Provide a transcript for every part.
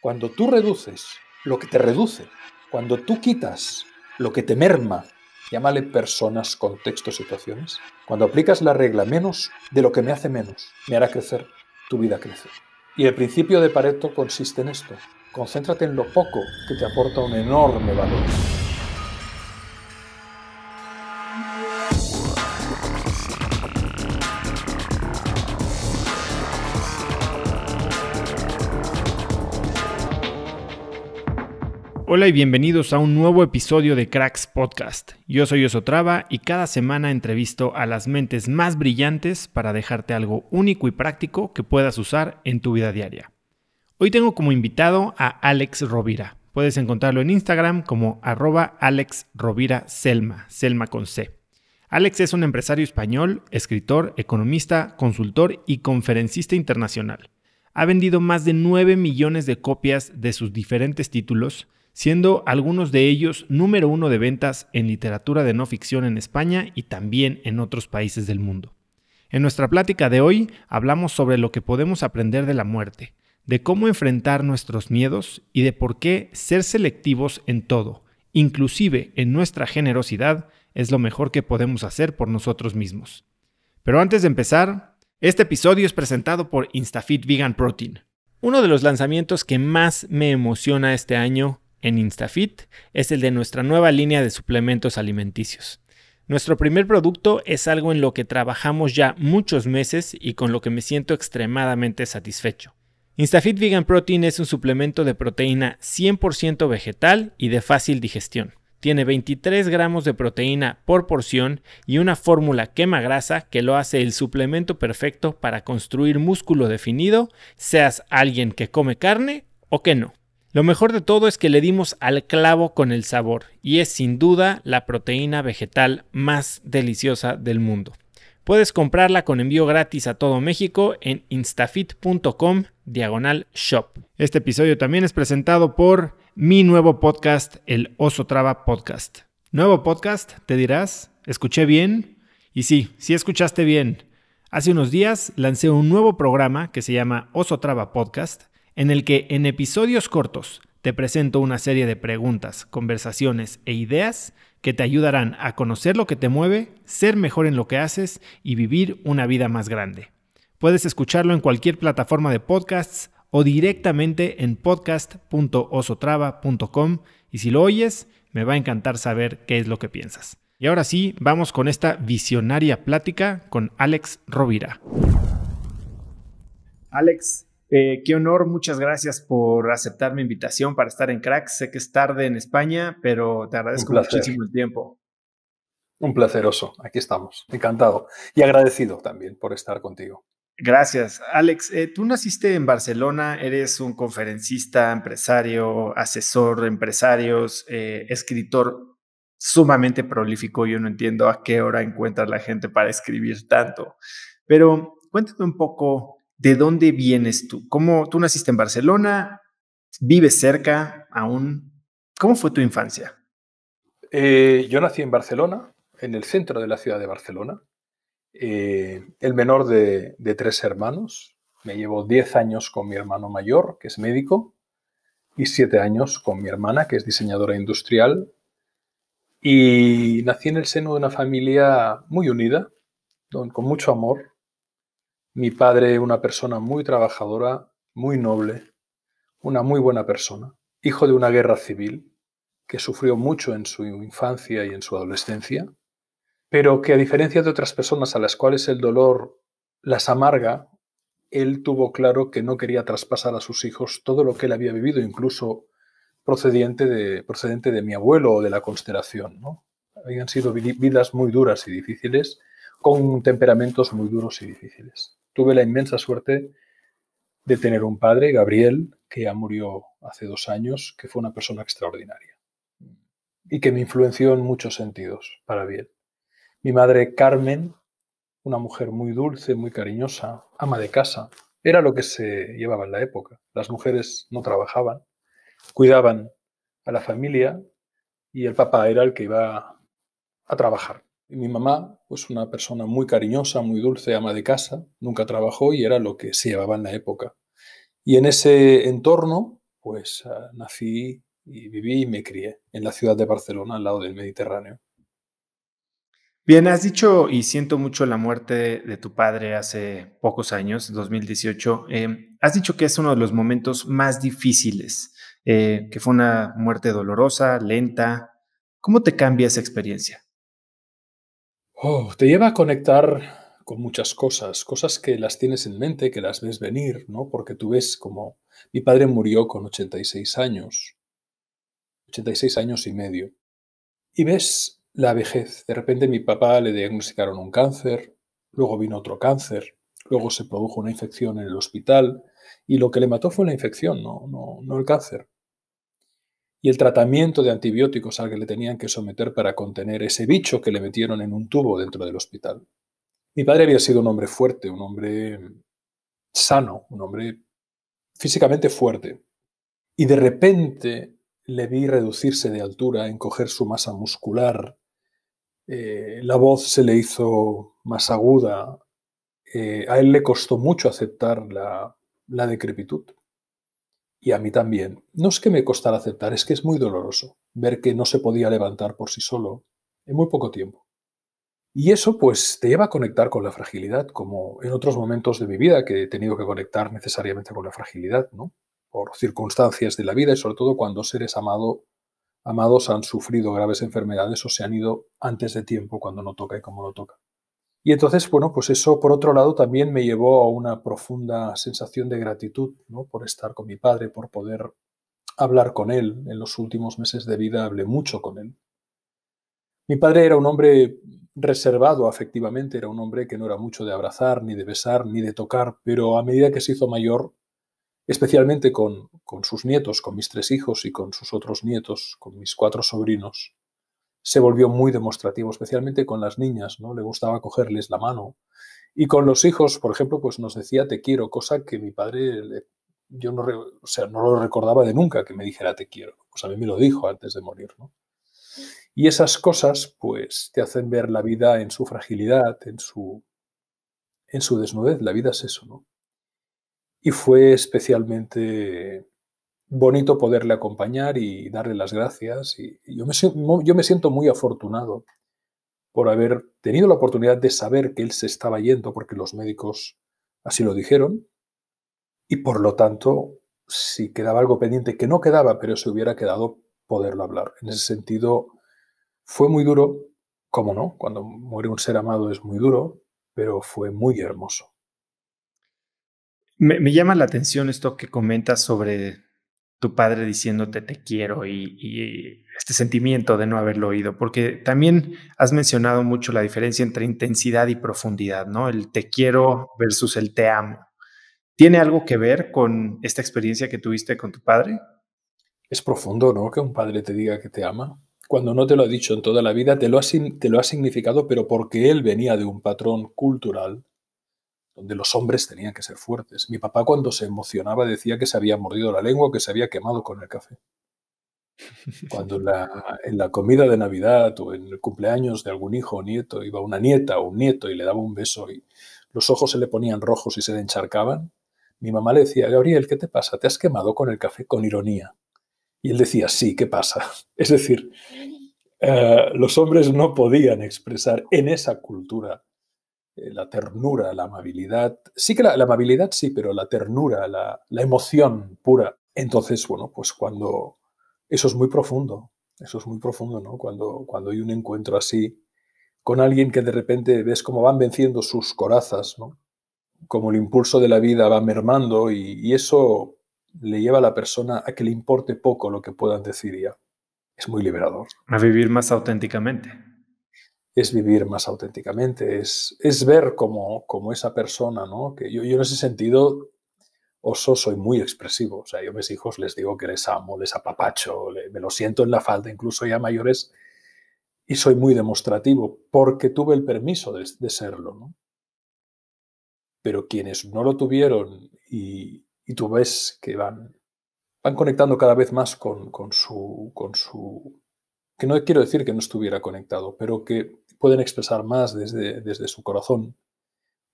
Cuando tú reduces lo que te reduce, cuando tú quitas lo que te merma, llámale personas, contextos, situaciones, cuando aplicas la regla menos de lo que me hace menos, me hará crecer, tu vida crece. Y el principio de Pareto consiste en esto. Concéntrate en lo poco que te aporta un enorme valor. Hola y bienvenidos a un nuevo episodio de Cracks Podcast. Yo soy Osotrava y cada semana entrevisto a las mentes más brillantes para dejarte algo único y práctico que puedas usar en tu vida diaria. Hoy tengo como invitado a Alex Rovira. Puedes encontrarlo en Instagram como arroba Alex Rovira Selma, Selma con C. Alex es un empresario español, escritor, economista, consultor y conferencista internacional. Ha vendido más de 9 millones de copias de sus diferentes títulos, siendo algunos de ellos número uno de ventas en literatura de no ficción en España y también en otros países del mundo. En nuestra plática de hoy hablamos sobre lo que podemos aprender de la muerte, de cómo enfrentar nuestros miedos y de por qué ser selectivos en todo, inclusive en nuestra generosidad, es lo mejor que podemos hacer por nosotros mismos. Pero antes de empezar, este episodio es presentado por InstaFit Vegan Protein. Uno de los lanzamientos que más me emociona este año en InstaFit es el de nuestra nueva línea de suplementos alimenticios. Nuestro primer producto es algo en lo que trabajamos ya muchos meses y con lo que me siento extremadamente satisfecho. InstaFit Vegan Protein es un suplemento de proteína 100% vegetal y de fácil digestión. Tiene 23 gramos de proteína por porción y una fórmula quema grasa que lo hace el suplemento perfecto para construir músculo definido, seas alguien que come carne o que no. Lo mejor de todo es que le dimos al clavo con el sabor y es sin duda la proteína vegetal más deliciosa del mundo. Puedes comprarla con envío gratis a todo México en instafit.com diagonal shop. Este episodio también es presentado por mi nuevo podcast, el Oso Traba Podcast. Nuevo podcast, te dirás, escuché bien y sí, sí escuchaste bien. Hace unos días lancé un nuevo programa que se llama Oso Traba Podcast en el que en episodios cortos te presento una serie de preguntas, conversaciones e ideas que te ayudarán a conocer lo que te mueve, ser mejor en lo que haces y vivir una vida más grande. Puedes escucharlo en cualquier plataforma de podcasts o directamente en podcast.osotrava.com y si lo oyes, me va a encantar saber qué es lo que piensas. Y ahora sí, vamos con esta visionaria plática con Alex Rovira. Alex, eh, qué honor, muchas gracias por aceptar mi invitación para estar en Cracks. Sé que es tarde en España, pero te agradezco muchísimo el tiempo. Un placeroso, aquí estamos, encantado y agradecido también por estar contigo. Gracias. Alex, eh, tú naciste en Barcelona, eres un conferencista, empresario, asesor de empresarios, eh, escritor sumamente prolífico. Yo no entiendo a qué hora encuentras la gente para escribir tanto, pero cuéntame un poco ¿de dónde vienes tú? ¿Cómo tú naciste en Barcelona? ¿Vives cerca aún? ¿Cómo fue tu infancia? Eh, yo nací en Barcelona, en el centro de la ciudad de Barcelona, eh, el menor de, de, tres hermanos. Me llevo 10 años con mi hermano mayor, que es médico, y 7 años con mi hermana, que es diseñadora industrial. Y nací en el seno de una familia muy unida, con mucho amor, mi padre, una persona muy trabajadora, muy noble, una muy buena persona, hijo de una guerra civil que sufrió mucho en su infancia y en su adolescencia, pero que a diferencia de otras personas a las cuales el dolor las amarga, él tuvo claro que no quería traspasar a sus hijos todo lo que él había vivido, incluso procedente de, procedente de mi abuelo o de la constelación. Habían sido vidas muy duras y difíciles, con temperamentos muy duros y difíciles tuve la inmensa suerte de tener un padre, Gabriel, que ya murió hace dos años, que fue una persona extraordinaria y que me influenció en muchos sentidos, para bien. Mi madre, Carmen, una mujer muy dulce, muy cariñosa, ama de casa, era lo que se llevaba en la época. Las mujeres no trabajaban, cuidaban a la familia y el papá era el que iba a trabajar mi mamá, pues una persona muy cariñosa, muy dulce, ama de casa, nunca trabajó y era lo que se llevaba en la época. Y en ese entorno, pues ah, nací y viví y me crié en la ciudad de Barcelona, al lado del Mediterráneo. Bien, has dicho y siento mucho la muerte de tu padre hace pocos años, 2018. Em, has dicho que es uno de los momentos más difíciles, eh, que fue una muerte dolorosa, lenta. ¿Cómo te cambia esa experiencia? Oh, te lleva a conectar con muchas cosas, cosas que las tienes en mente, que las ves venir, ¿no? Porque tú ves como mi padre murió con 86 años, 86 años y medio, y ves la vejez. De repente mi papá le diagnosticaron un cáncer, luego vino otro cáncer, luego se produjo una infección en el hospital, y lo que le mató fue la infección, no, no el cáncer y el tratamiento de antibióticos al que le tenían que someter para contener ese bicho que le metieron en un tubo dentro del hospital. Mi padre había sido un hombre fuerte, un hombre sano, un hombre físicamente fuerte. Y de repente le vi reducirse de altura, encoger su masa muscular. Eh, la voz se le hizo más aguda. Eh, a él le costó mucho aceptar la decrepitud y a mí también. No es que me costara aceptar, es que es muy doloroso ver que no se podía levantar por sí solo en muy poco tiempo. Y eso pues te lleva a conectar con la fragilidad, como en otros momentos de mi vida que he tenido que conectar necesariamente con la fragilidad, ¿no? Por circunstancias de la vida y sobre todo cuando seres amados han sufrido graves enfermedades o se han ido antes de tiempo cuando no toca y como no toca. Y entonces, bueno, pues eso por otro lado también me llevó a una profunda sensación de gratitud ¿no? por estar con mi padre, por poder hablar con él. En los últimos meses de vida hablé mucho con él. Mi padre era un hombre reservado afectivamente, era un hombre que no era mucho de abrazar, ni de besar, ni de tocar, pero a medida que se hizo mayor, especialmente con, con sus nietos, con mis tres hijos y con sus otros nietos, con mis cuatro sobrinos, se volvió muy demostrativo, especialmente con las niñas, ¿no? Le gustaba cogerles la mano. Y con los hijos, por ejemplo, pues nos decía te quiero, cosa que mi padre, yo no, sea, no lo recordaba de nunca que me dijera te quiero. Pues a mí me lo dijo antes de morir, ¿no? Y esas cosas, pues, te hacen ver la vida en su fragilidad, en su, en su desnudez. La vida es eso, ¿no? Y fue especialmente bonito poderle acompañar y darle las gracias. Y yo, me, yo me siento muy afortunado por haber tenido la oportunidad de saber que él se estaba yendo, porque los médicos así lo dijeron, y por lo tanto, si quedaba algo pendiente, que no quedaba, pero se hubiera quedado, poderlo hablar. En ese sentido, fue muy duro, como no, cuando muere un ser amado es muy duro, pero fue muy hermoso. Me, me llama la atención esto que comentas sobre tu padre diciéndote te quiero y, este sentimiento de no haberlo oído, porque también has mencionado mucho la diferencia entre intensidad y profundidad, ¿no? El te quiero versus el te amo. ¿Tiene algo que ver con esta experiencia que tuviste con tu padre? Es profundo, ¿no? Que un padre te diga que te ama. Cuando no te lo ha dicho en toda la vida, te lo ha, te lo ha significado, pero porque él venía de un patrón cultural donde los hombres tenían que ser fuertes. Mi papá cuando se emocionaba decía que se había mordido la lengua, que se había quemado con el café. Cuando en la, comida de Navidad o en el cumpleaños de algún hijo o nieto iba una nieta o un nieto y le daba un beso y los ojos se le ponían rojos y se le encharcaban, mi mamá le decía, Gabriel, ¿qué te pasa? ¿Te has quemado con el café con ironía? Y él decía, sí, ¿qué pasa? Es decir, eh, los hombres no podían expresar en esa cultura eh, la ternura, la amabilidad. Sí que la, amabilidad sí, pero la ternura, la, emoción pura. Entonces, bueno, pues cuando eso es muy profundo, eso es muy profundo, ¿no? Cuando, cuando hay un encuentro así con alguien que de repente ves cómo van venciendo sus corazas, ¿no? Como el impulso de la vida va mermando y, y eso le lleva a la persona a que le importe poco lo que puedan decir ya. Es muy liberador. A vivir más auténticamente es vivir más auténticamente, es, ver como, esa persona, ¿no? Que yo, en ese sentido, oso, soy muy expresivo. O sea, yo a mis hijos les digo que les amo, les apapacho, me lo siento en la falda, incluso ya mayores, y soy muy demostrativo porque tuve el permiso de, serlo, ¿no? Pero quienes no lo tuvieron y, tú ves que van, van conectando cada vez más con, con, su, con su que no quiero decir que no estuviera conectado, pero que pueden expresar más desde, desde su corazón,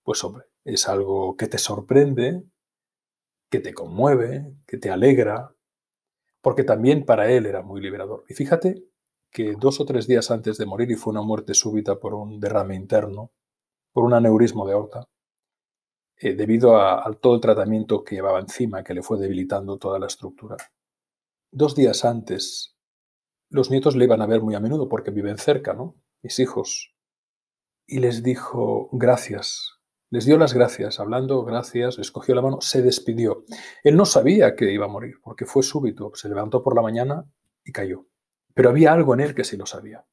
pues hombre, es algo que te sorprende, que te conmueve, que te alegra, porque también para él era muy liberador. Y fíjate que dos o tres días antes de morir, y fue una muerte súbita por un derrame interno, por un aneurismo de aorta, eh, debido a, a, todo el tratamiento que llevaba encima, que le fue debilitando toda la estructura. Dos días antes los nietos le iban a ver muy a menudo porque viven cerca, ¿no? Mis hijos. Y les dijo, gracias. Les dio las gracias, hablando gracias, les cogió la mano, se despidió. Él no sabía que iba a morir, porque fue súbito. Se levantó por la mañana y cayó. Pero había algo en él que sí lo sabía.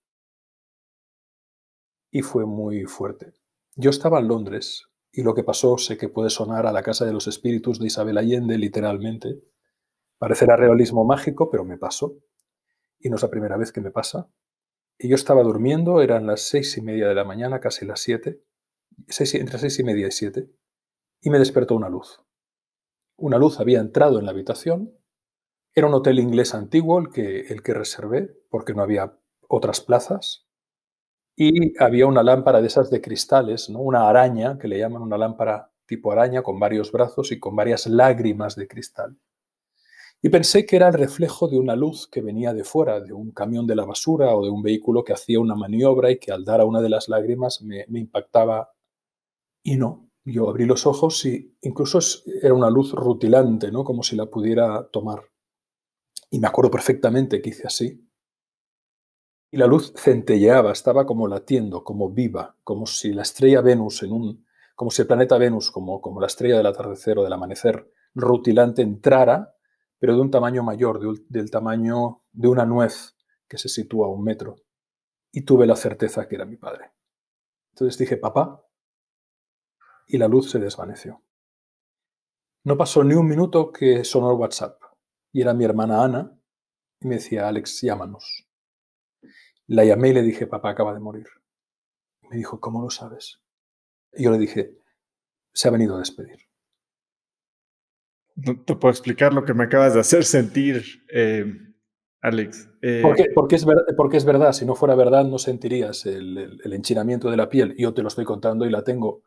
Y fue muy fuerte. Yo estaba en Londres y lo que pasó sé que puede sonar a la Casa de los Espíritus de Isabel Allende, literalmente. Parecerá realismo mágico, pero me pasó y no es la primera vez que me pasa. Y yo estaba durmiendo, eran las seis y media de la mañana, casi las siete, seis, entre seis y media y siete, y me despertó una luz. Una luz había entrado en la habitación. Era un hotel inglés antiguo el que, el que reservé, porque no había otras plazas. Y había una lámpara de esas de cristales, ¿no? una araña, que le llaman una lámpara tipo araña, con varios brazos y con varias lágrimas de cristal y pensé que era el reflejo de una luz que venía de fuera, de un camión de la basura o de un vehículo que hacía una maniobra y que al dar a una de las lágrimas me, impactaba. Y no, yo abrí los ojos y incluso era una luz rutilante, ¿no? como si la pudiera tomar. Y me acuerdo perfectamente que hice así. Y la luz centelleaba, estaba como latiendo, como viva, como si la estrella Venus en un, como si el planeta Venus, como, como la estrella del atardecer o del amanecer rutilante entrara pero de un tamaño mayor, del tamaño de una nuez que se sitúa a un metro. Y tuve la certeza que era mi padre. Entonces dije, papá, y la luz se desvaneció. No pasó ni un minuto que sonó el WhatsApp. Y era mi hermana Ana, y me decía, Alex, llámanos. La llamé y le dije, papá acaba de morir. Me dijo, ¿cómo lo sabes? Y yo le dije, se ha venido a despedir. No te puedo explicar lo que me acabas de hacer sentir, eh, Alex. Eh, porque, es verdad, si no fuera verdad no sentirías el, enchinamiento de la piel. Yo te lo estoy contando y la tengo.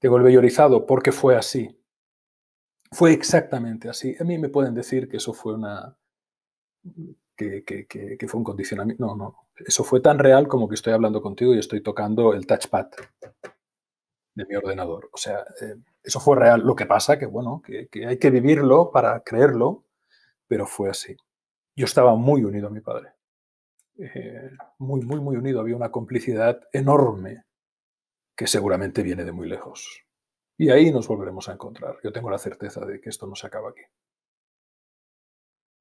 Tengo el vello porque fue así. Fue exactamente así. A mí me pueden decir que eso fue una... Que, fue un condicionamiento. No, no. Eso fue tan real como que estoy hablando contigo y estoy tocando el touchpad de mi ordenador. O sea, eh, eso fue real. Lo que pasa que, bueno, que, hay que vivirlo para creerlo, pero fue así. Yo estaba muy unido a mi padre. Eh, muy, muy, muy unido. Había una complicidad enorme que seguramente viene de muy lejos. Y ahí nos volveremos a encontrar. Yo tengo la certeza de que esto no se acaba aquí.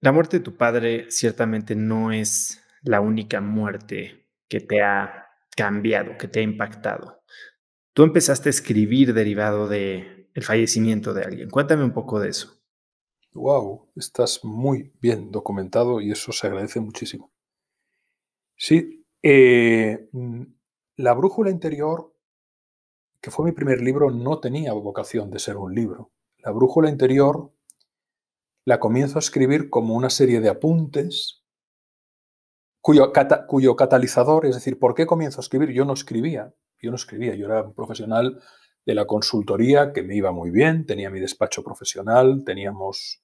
La muerte de tu padre ciertamente no es la única muerte que te ha cambiado, que te ha impactado. Tú empezaste a escribir derivado de el fallecimiento de alguien. Cuéntame un poco de eso. Wow, estás muy bien documentado y eso se agradece muchísimo. Sí, eh, mm, la brújula interior, que fue mi primer libro, no tenía vocación de ser un libro. La brújula interior la comienzo a escribir como una serie de apuntes cuyo, cuyo catalizador, es decir, ¿por qué comienzo a escribir? Yo no escribía, yo no escribía, yo era un profesional de la consultoría, que me iba muy bien, tenía mi despacho profesional, teníamos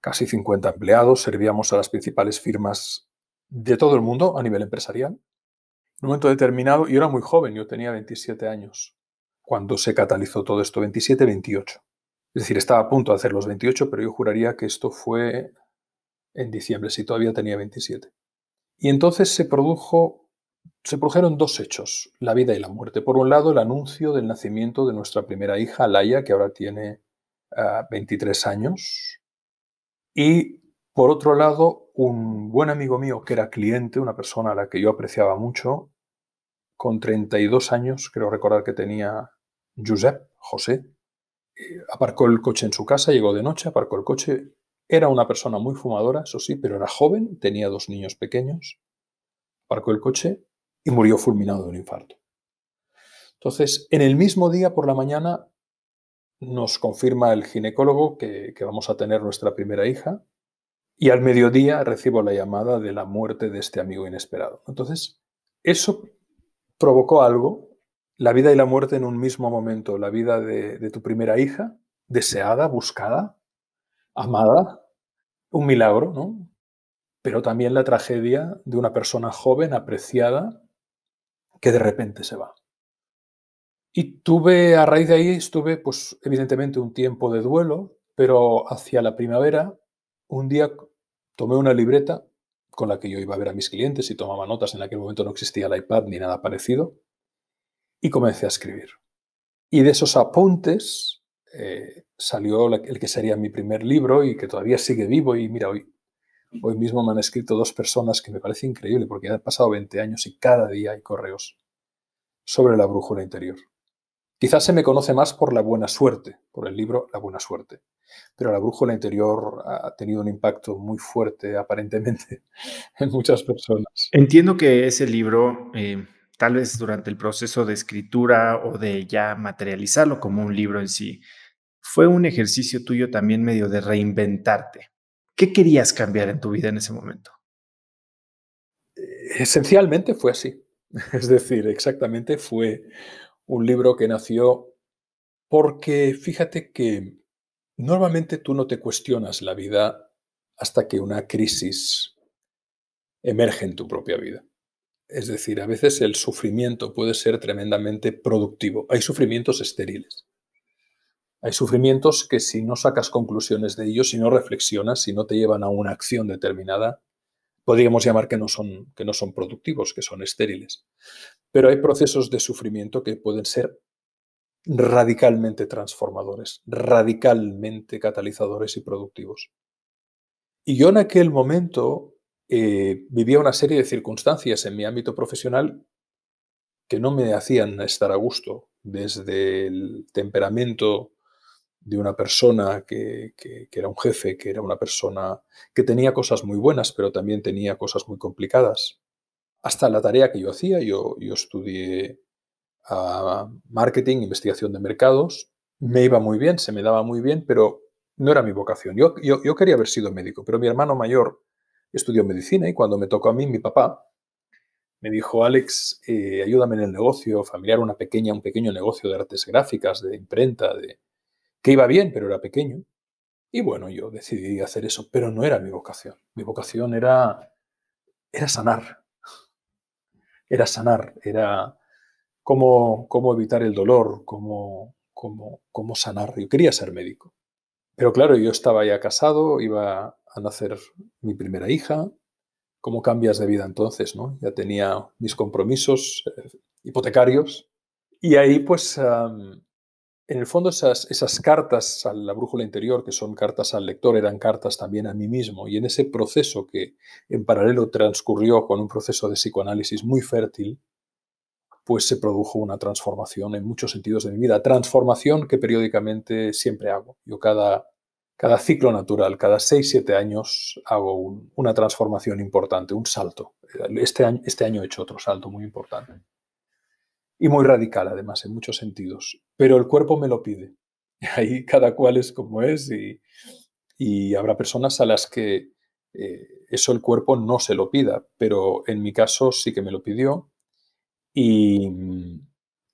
casi 50 empleados, servíamos a las principales firmas de todo el mundo a nivel empresarial. En un momento determinado, yo era muy joven, yo tenía 27 años, cuando se catalizó todo esto, 27, 28. Es decir, estaba a punto de hacer los 28, pero yo juraría que esto fue en diciembre, si todavía tenía 27. Y entonces se produjo se produjeron dos hechos, la vida y la muerte. Por un lado, el anuncio del nacimiento de nuestra primera hija, Laia, que ahora tiene 23 ah, años. Y por otro lado, un buen amigo mío que era cliente, una persona a la que yo apreciaba mucho, con 32 años, creo recordar que tenía Josep, José, eh, aparcó el coche en su casa, llegó de noche, aparcó el coche. Era una persona muy fumadora, eso sí, pero era joven, tenía dos niños pequeños. Aparcó el coche, y murió fulminado de un infarto. Entonces, en el mismo día por la mañana nos confirma el ginecólogo que, vamos a tener nuestra primera hija y al mediodía recibo la llamada de la muerte de este amigo inesperado. Entonces, eso provocó algo, la vida y la muerte en un mismo momento, la vida de, de tu primera hija, deseada, buscada, amada, un milagro, ¿no? Pero también la tragedia de una persona joven, apreciada, que de repente se va. Y tuve, a raíz de ahí, estuve, pues, evidentemente un tiempo de duelo, pero hacia la primavera, un día tomé una libreta con la que yo iba a ver a mis clientes y tomaba notas. En aquel momento no existía el iPad ni nada parecido. Y comencé a escribir. Y de esos apuntes eh, salió el que sería mi primer libro y que todavía sigue vivo. Y mira, hoy Hoy mismo me han escrito dos personas que me parece increíble porque han pasado 20 años y cada día hay correos sobre la brújula interior. Quizás se me conoce más por la buena suerte, por el libro La buena suerte, pero la brújula interior ha tenido un impacto muy fuerte aparentemente en muchas personas. Entiendo que ese libro, eh, tal vez durante el proceso de escritura o de ya materializarlo como un libro en sí, fue un ejercicio tuyo también medio de reinventarte ¿Qué querías cambiar en tu vida en ese momento? Esencialmente fue así. Es decir, exactamente fue un libro que nació porque fíjate que normalmente tú no te cuestionas la vida hasta que una crisis emerge en tu propia vida. Es decir, a veces el sufrimiento puede ser tremendamente productivo. Hay sufrimientos estériles. Hay sufrimientos que si no sacas conclusiones de ellos, si no reflexionas, si no te llevan a una acción determinada, podríamos llamar que no son, que no son productivos, que son estériles. Pero hay procesos de sufrimiento que pueden ser radicalmente transformadores, radicalmente catalizadores y productivos. Y yo en aquel momento eh, vivía una serie de circunstancias en mi ámbito profesional que no me hacían estar a gusto, desde el temperamento de una persona que, era un jefe, que era una persona que tenía cosas muy buenas, pero también tenía cosas muy complicadas. Hasta la tarea que yo hacía, yo, yo estudié ah, marketing, investigación de mercados, me iba muy bien, se me daba muy bien, pero no era mi vocación. Yo, yo, quería haber sido médico, pero mi hermano mayor estudió medicina y cuando me tocó a mí, mi papá me dijo, Alex, eh, ayúdame en el negocio familiar, una pequeña, un pequeño negocio de artes gráficas, de imprenta, de, que iba bien, pero era pequeño. Y bueno, yo decidí hacer eso, pero no era mi vocación. Mi vocación era, era sanar. Era sanar, era cómo, cómo evitar el dolor, cómo, como cómo sanar. Yo quería ser médico. Pero claro, yo estaba ya casado, iba a nacer mi primera hija. ¿Cómo cambias de vida entonces? No? Ya tenía mis compromisos eh, hipotecarios. Y ahí pues en el fondo esas, cartas a la brújula interior, que son cartas al lector, eran cartas también a mí mismo. Y en ese proceso que en paralelo transcurrió con un proceso de psicoanálisis muy fértil, pues se produjo una transformación en muchos sentidos de mi vida. Transformación que periódicamente siempre hago. Yo cada, ciclo natural, cada seis, siete años hago una transformación importante, un salto. Este, este año he hecho otro salto muy importante y muy radical además en muchos sentidos, pero el cuerpo me lo pide. Ahí cada cual es como es y, habrá personas a las que eh, eso el cuerpo no se lo pida, pero en mi caso sí que me lo pidió y,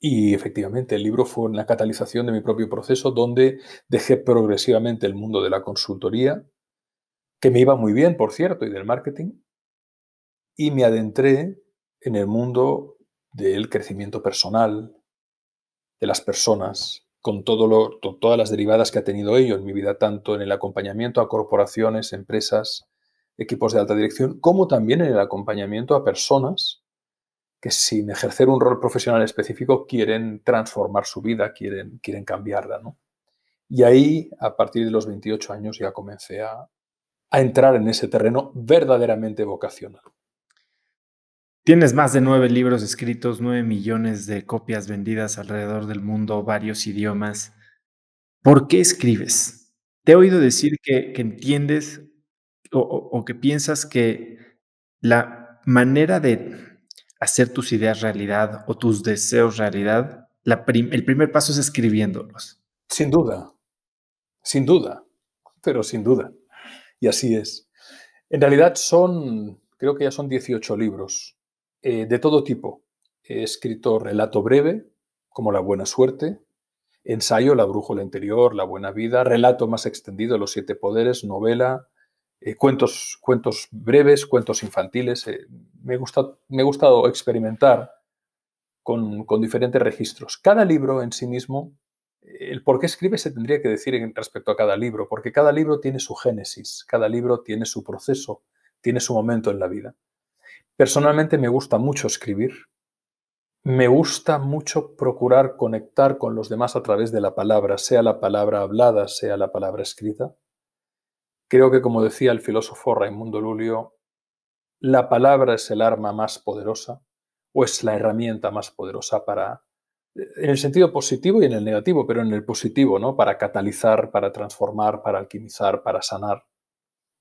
y efectivamente el libro fue una catalización de mi propio proceso donde dejé progresivamente el mundo de la consultoría, que me iba muy bien, por cierto, y del marketing, y me adentré en el mundo del crecimiento personal de las personas, con todas las derivadas que ha tenido ello en mi vida, tanto en el acompañamiento a corporaciones, empresas, equipos de alta dirección, como también en el acompañamiento a personas que sin ejercer un rol profesional específico quieren transformar su vida, quieren, quieren cambiarla. ¿no? Y ahí, a partir de los 28 años, ya comencé a entrar en ese terreno verdaderamente vocacional. Tienes más de nueve libros escritos, nueve millones de copias vendidas alrededor del mundo, varios idiomas. ¿Por qué escribes? Te he oído decir que, entiendes o, que piensas que la manera de hacer tus ideas realidad o tus deseos realidad, el primer paso es escribiéndolos. Sin duda, sin duda, pero sin duda. Y así es. En realidad son, creo que ya son 18 libros eh, de todo tipo. He escrito relato breve, como La Buena Suerte, ensayo La Brújula Interior, La Buena Vida, relato más extendido, Los Siete Poderes, novela, eh, cuentos, cuentos breves, cuentos infantiles. Eh, me, gusta, ha gustado experimentar con, con, diferentes registros. Cada libro en sí mismo, el por qué escribe se tendría que decir respecto a cada libro, porque cada libro tiene su génesis, cada libro tiene su proceso, tiene su momento en la vida. Personalmente me gusta mucho escribir, me gusta mucho procurar conectar con los demás a través de la palabra, sea la palabra hablada, sea la palabra escrita. Creo que, como decía el filósofo Raimundo Lulio, la palabra es el arma más poderosa o es la herramienta más poderosa para, en el sentido positivo y en el negativo, pero en el positivo, ¿no? Para catalizar, para transformar, para alquimizar, para sanar.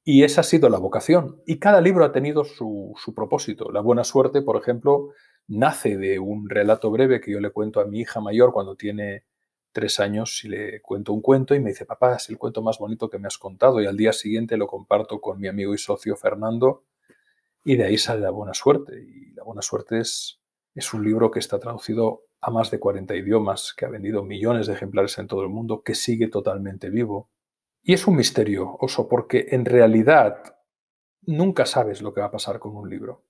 Y esa ha sido la vocación. Y cada libro ha tenido su, propósito. La buena suerte, por ejemplo, nace de un relato breve que yo le cuento a mi hija mayor cuando tiene tres años y le cuento un cuento y me dice, papá, es el cuento más bonito que me has contado. Y al día siguiente lo comparto con mi amigo y socio Fernando y de ahí sale La buena suerte. Y La buena suerte es, es un libro que está traducido a más de 40 idiomas, que ha vendido millones de ejemplares en todo el mundo, que sigue totalmente vivo y es un misterio, oso, porque en realidad nunca sabes lo que va a pasar con un libro.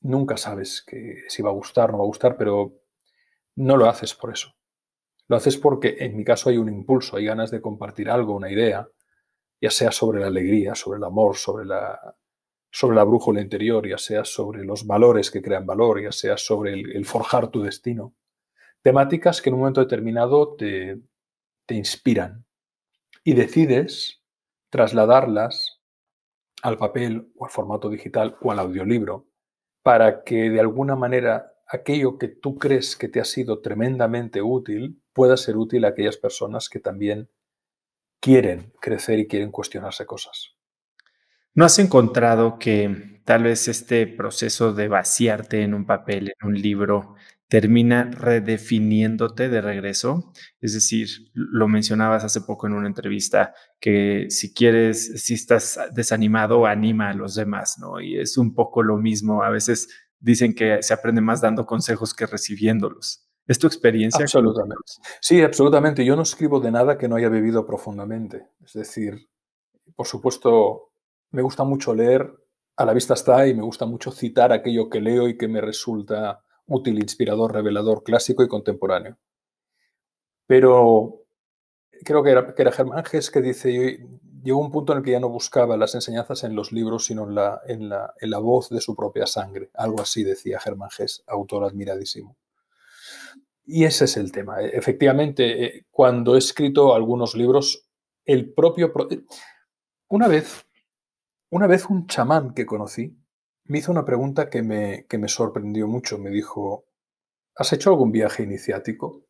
Nunca sabes que, si va a gustar o no va a gustar, pero no lo haces por eso. Lo haces porque en mi caso hay un impulso, hay ganas de compartir algo, una idea, ya sea sobre la alegría, sobre el amor, sobre la, sobre la brújula interior, ya sea sobre los valores que crean valor, ya sea sobre el, forjar tu destino. Temáticas que en un momento determinado te, te inspiran, y decides trasladarlas al papel o al formato digital o al audiolibro para que de alguna manera aquello que tú crees que te ha sido tremendamente útil pueda ser útil a aquellas personas que también quieren crecer y quieren cuestionarse cosas. ¿No has encontrado que tal vez este proceso de vaciarte en un papel, en un libro, termina redefiniéndote de regreso. Es decir, lo mencionabas hace poco en una entrevista, que si quieres, si estás desanimado, anima a los demás, ¿no? Y es un poco lo mismo. A veces dicen que se aprende más dando consejos que recibiéndolos. ¿Es tu experiencia? Absolutamente. Sí, absolutamente. Yo no escribo de nada que no haya vivido profundamente. Es decir, por supuesto, me gusta mucho leer, a la vista está, y me gusta mucho citar aquello que leo y que me resulta útil, inspirador, revelador, clásico y contemporáneo. Pero creo que era, que era Germán Gess que dice, yo, llegó un punto en el que ya no buscaba las enseñanzas en los libros, sino en la, en en la voz de su propia sangre. Algo así decía Germán Gess, autor admiradísimo. Y ese es el tema. E, efectivamente, eh, cuando he escrito algunos libros, el propio... Eh, una vez, una vez un chamán que conocí, me hizo una pregunta que me, sorprendió mucho. Me dijo, ¿has hecho algún viaje iniciático?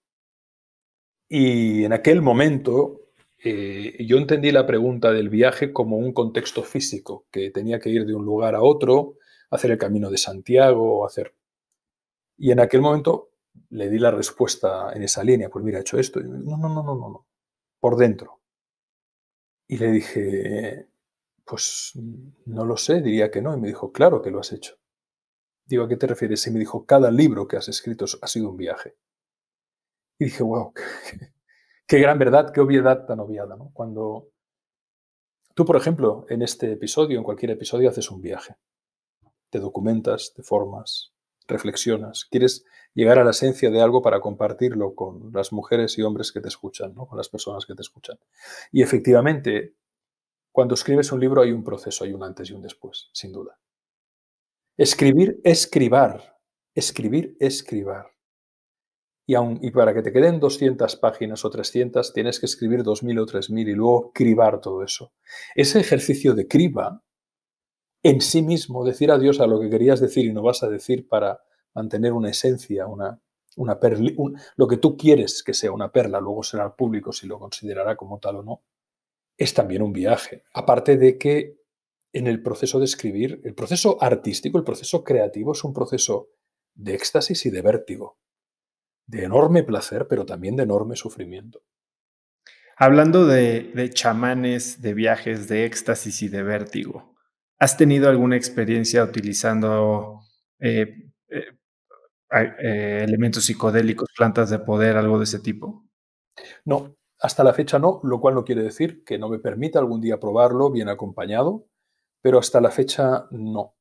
Y en aquel momento eh, yo entendí la pregunta del viaje como un contexto físico, que tenía que ir de un lugar a otro, hacer el camino de Santiago, hacer... Y en aquel momento le di la respuesta en esa línea, pues mira, he hecho esto. no, no, no, no, no, no, por dentro. Y le dije, pues mm, no lo sé, diría que no. Y me dijo, claro que lo has hecho. Digo, ¿a qué te refieres? Y me dijo, cada libro que has escrito ha sido un viaje. Y dije, wow, qué, gran verdad, qué obviedad tan obviada. Cuando tú, por ejemplo, en este episodio, en cualquier episodio, haces un viaje. Te documentas, te formas, reflexionas, quieres llegar a la esencia de algo para compartirlo con las mujeres y hombres que te escuchan, ¿no? con las personas que te escuchan. Y efectivamente, cuando escribes un libro hay un proceso, hay un antes y un después, sin duda. Escribir, escribar. Escribir, escribar. Y, y para que te queden 200 páginas o 300, tienes que escribir 2.000 o 3.000 y luego cribar todo eso. Ese ejercicio de criba, en sí mismo, decir adiós a lo que querías decir y no vas a decir para mantener una esencia, una, una lo que tú quieres que sea una perla, luego será el público si lo considerará como tal o no es también un viaje. Aparte de que en el proceso de escribir, el proceso artístico, el proceso creativo es un proceso de éxtasis y de vértigo, de enorme placer, pero también de enorme sufrimiento. Hablando de, chamanes, de viajes, de éxtasis y de vértigo, ¿has tenido alguna experiencia utilizando eh, eh, eh, elementos psicodélicos, plantas de poder, algo de ese tipo? No, hasta la fecha no, lo cual no quiere decir que no me permita algún día probarlo bien acompañado, pero hasta la fecha no.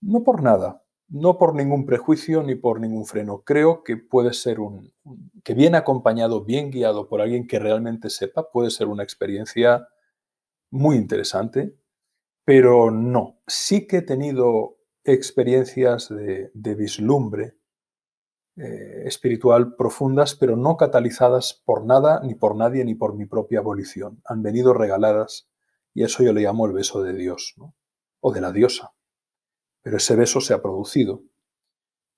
No por nada, no por ningún prejuicio ni por ningún freno. Creo que puede ser un, que bien acompañado, bien guiado por alguien que realmente sepa, puede ser una experiencia muy interesante, pero no. Sí que he tenido experiencias de, de vislumbre eh, espiritual profundas, pero no catalizadas por nada, ni por nadie, ni por mi propia abolición. Han venido regaladas y eso yo le llamo el beso de Dios o de la diosa. Pero ese beso se ha producido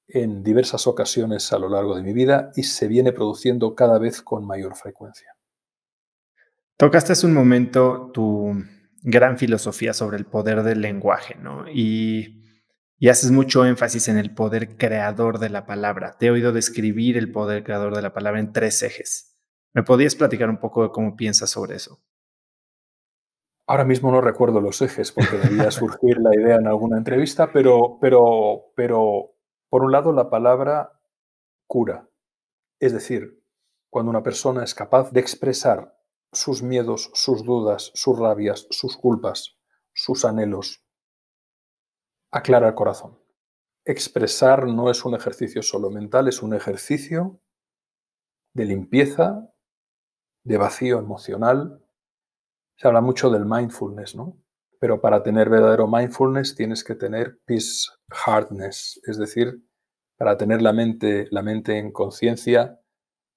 en diversas ocasiones a lo largo de mi vida y se viene produciendo cada vez con mayor frecuencia. Tocaste hace un momento tu gran filosofía sobre el poder del lenguaje, ¿no? Y y haces mucho énfasis en el poder creador de la palabra. Te he oído describir el poder creador de la palabra en tres ejes. ¿Me podías platicar un poco de cómo piensas sobre eso? Ahora mismo no recuerdo los ejes porque debía surgir la idea en alguna entrevista, pero, pero, pero por un lado la palabra cura. Es decir, cuando una persona es capaz de expresar sus miedos, sus dudas, sus rabias, sus culpas, sus anhelos, aclara el corazón. Expresar no es un ejercicio solo mental, es un ejercicio de limpieza, de vacío emocional. Se habla mucho del mindfulness, ¿no? Pero para tener verdadero mindfulness tienes que tener peace hardness, es decir, para tener la mente, la mente en conciencia,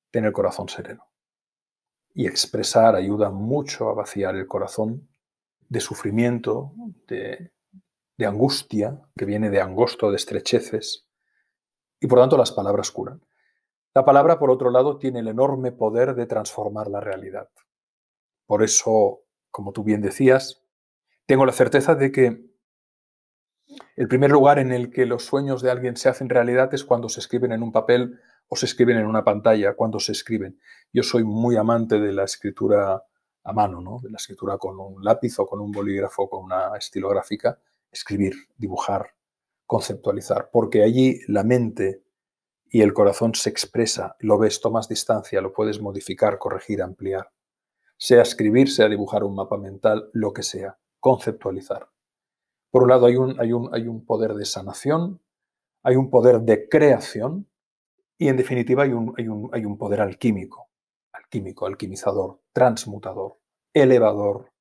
tener el corazón sereno. Y expresar ayuda mucho a vaciar el corazón de sufrimiento, de de angustia, que viene de angosto, de estrecheces, y por tanto las palabras curan. La palabra, por otro lado, tiene el enorme poder de transformar la realidad. Por eso, como tú bien decías, tengo la certeza de que el primer lugar en el que los sueños de alguien se hacen realidad es cuando se escriben en un papel o se escriben en una pantalla, cuando se escriben. Yo soy muy amante de la escritura a mano, de la escritura con un lápiz o con un bolígrafo, con una estilográfica, escribir, dibujar, conceptualizar, porque allí la mente y el corazón se expresa, lo ves, tomas distancia, lo puedes modificar, corregir, ampliar. Sea escribir, sea dibujar un mapa mental, lo que sea, conceptualizar. Por un lado hay un, hay un, hay un poder de sanación, hay un poder de creación y en definitiva hay un, hay un, hay un poder alquímico, alquímico, alquimizador, transmutador, elevador,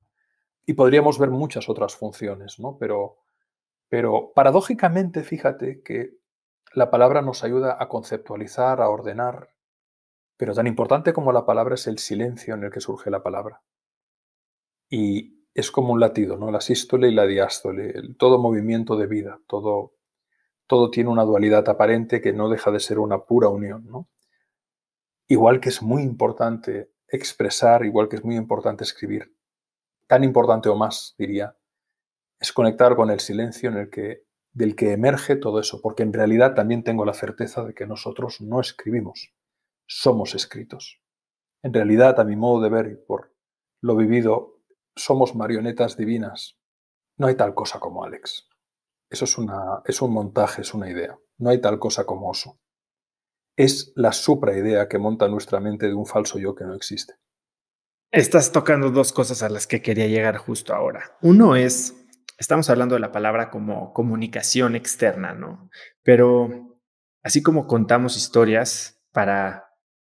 y podríamos ver muchas otras funciones, ¿no? Pero, pero paradójicamente, fíjate que la palabra nos ayuda a conceptualizar, a ordenar, pero tan importante como la palabra es el silencio en el que surge la palabra. Y es como un latido, ¿no? La sístole y la diástole, todo movimiento de vida, todo, todo tiene una dualidad aparente que no deja de ser una pura unión, ¿no? Igual que es muy importante expresar, igual que es muy importante escribir, tan importante o más, diría, es conectar con el silencio en el que, del que emerge todo eso, porque en realidad también tengo la certeza de que nosotros no escribimos, somos escritos. En realidad, a mi modo de ver y por lo vivido, somos marionetas divinas. No hay tal cosa como Alex. Eso es, una, es un montaje, es una idea. No hay tal cosa como oso. Es la supraidea que monta nuestra mente de un falso yo que no existe. Estás tocando dos cosas a las que quería llegar justo ahora. Uno es, estamos hablando de la palabra como comunicación externa, ¿no? Pero así como contamos historias para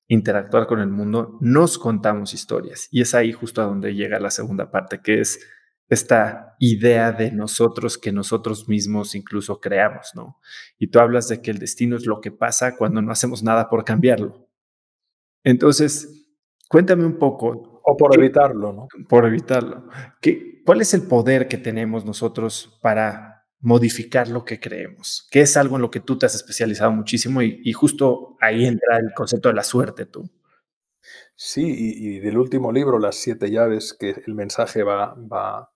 interactuar con el mundo, nos contamos historias. Y es ahí justo a donde llega la segunda parte, que es esta idea de nosotros que nosotros mismos incluso creamos, ¿no? Y tú hablas de que el destino es lo que pasa cuando no hacemos nada por cambiarlo. Entonces, cuéntame un poco, por evitarlo, ¿no? Por evitarlo. ¿Qué, ¿Cuál es el poder que tenemos nosotros para modificar lo que creemos? Que es algo en lo que tú te has especializado muchísimo y, justo ahí entra el concepto de la suerte, tú. Sí, y, del último libro, Las siete llaves, que el mensaje va, va,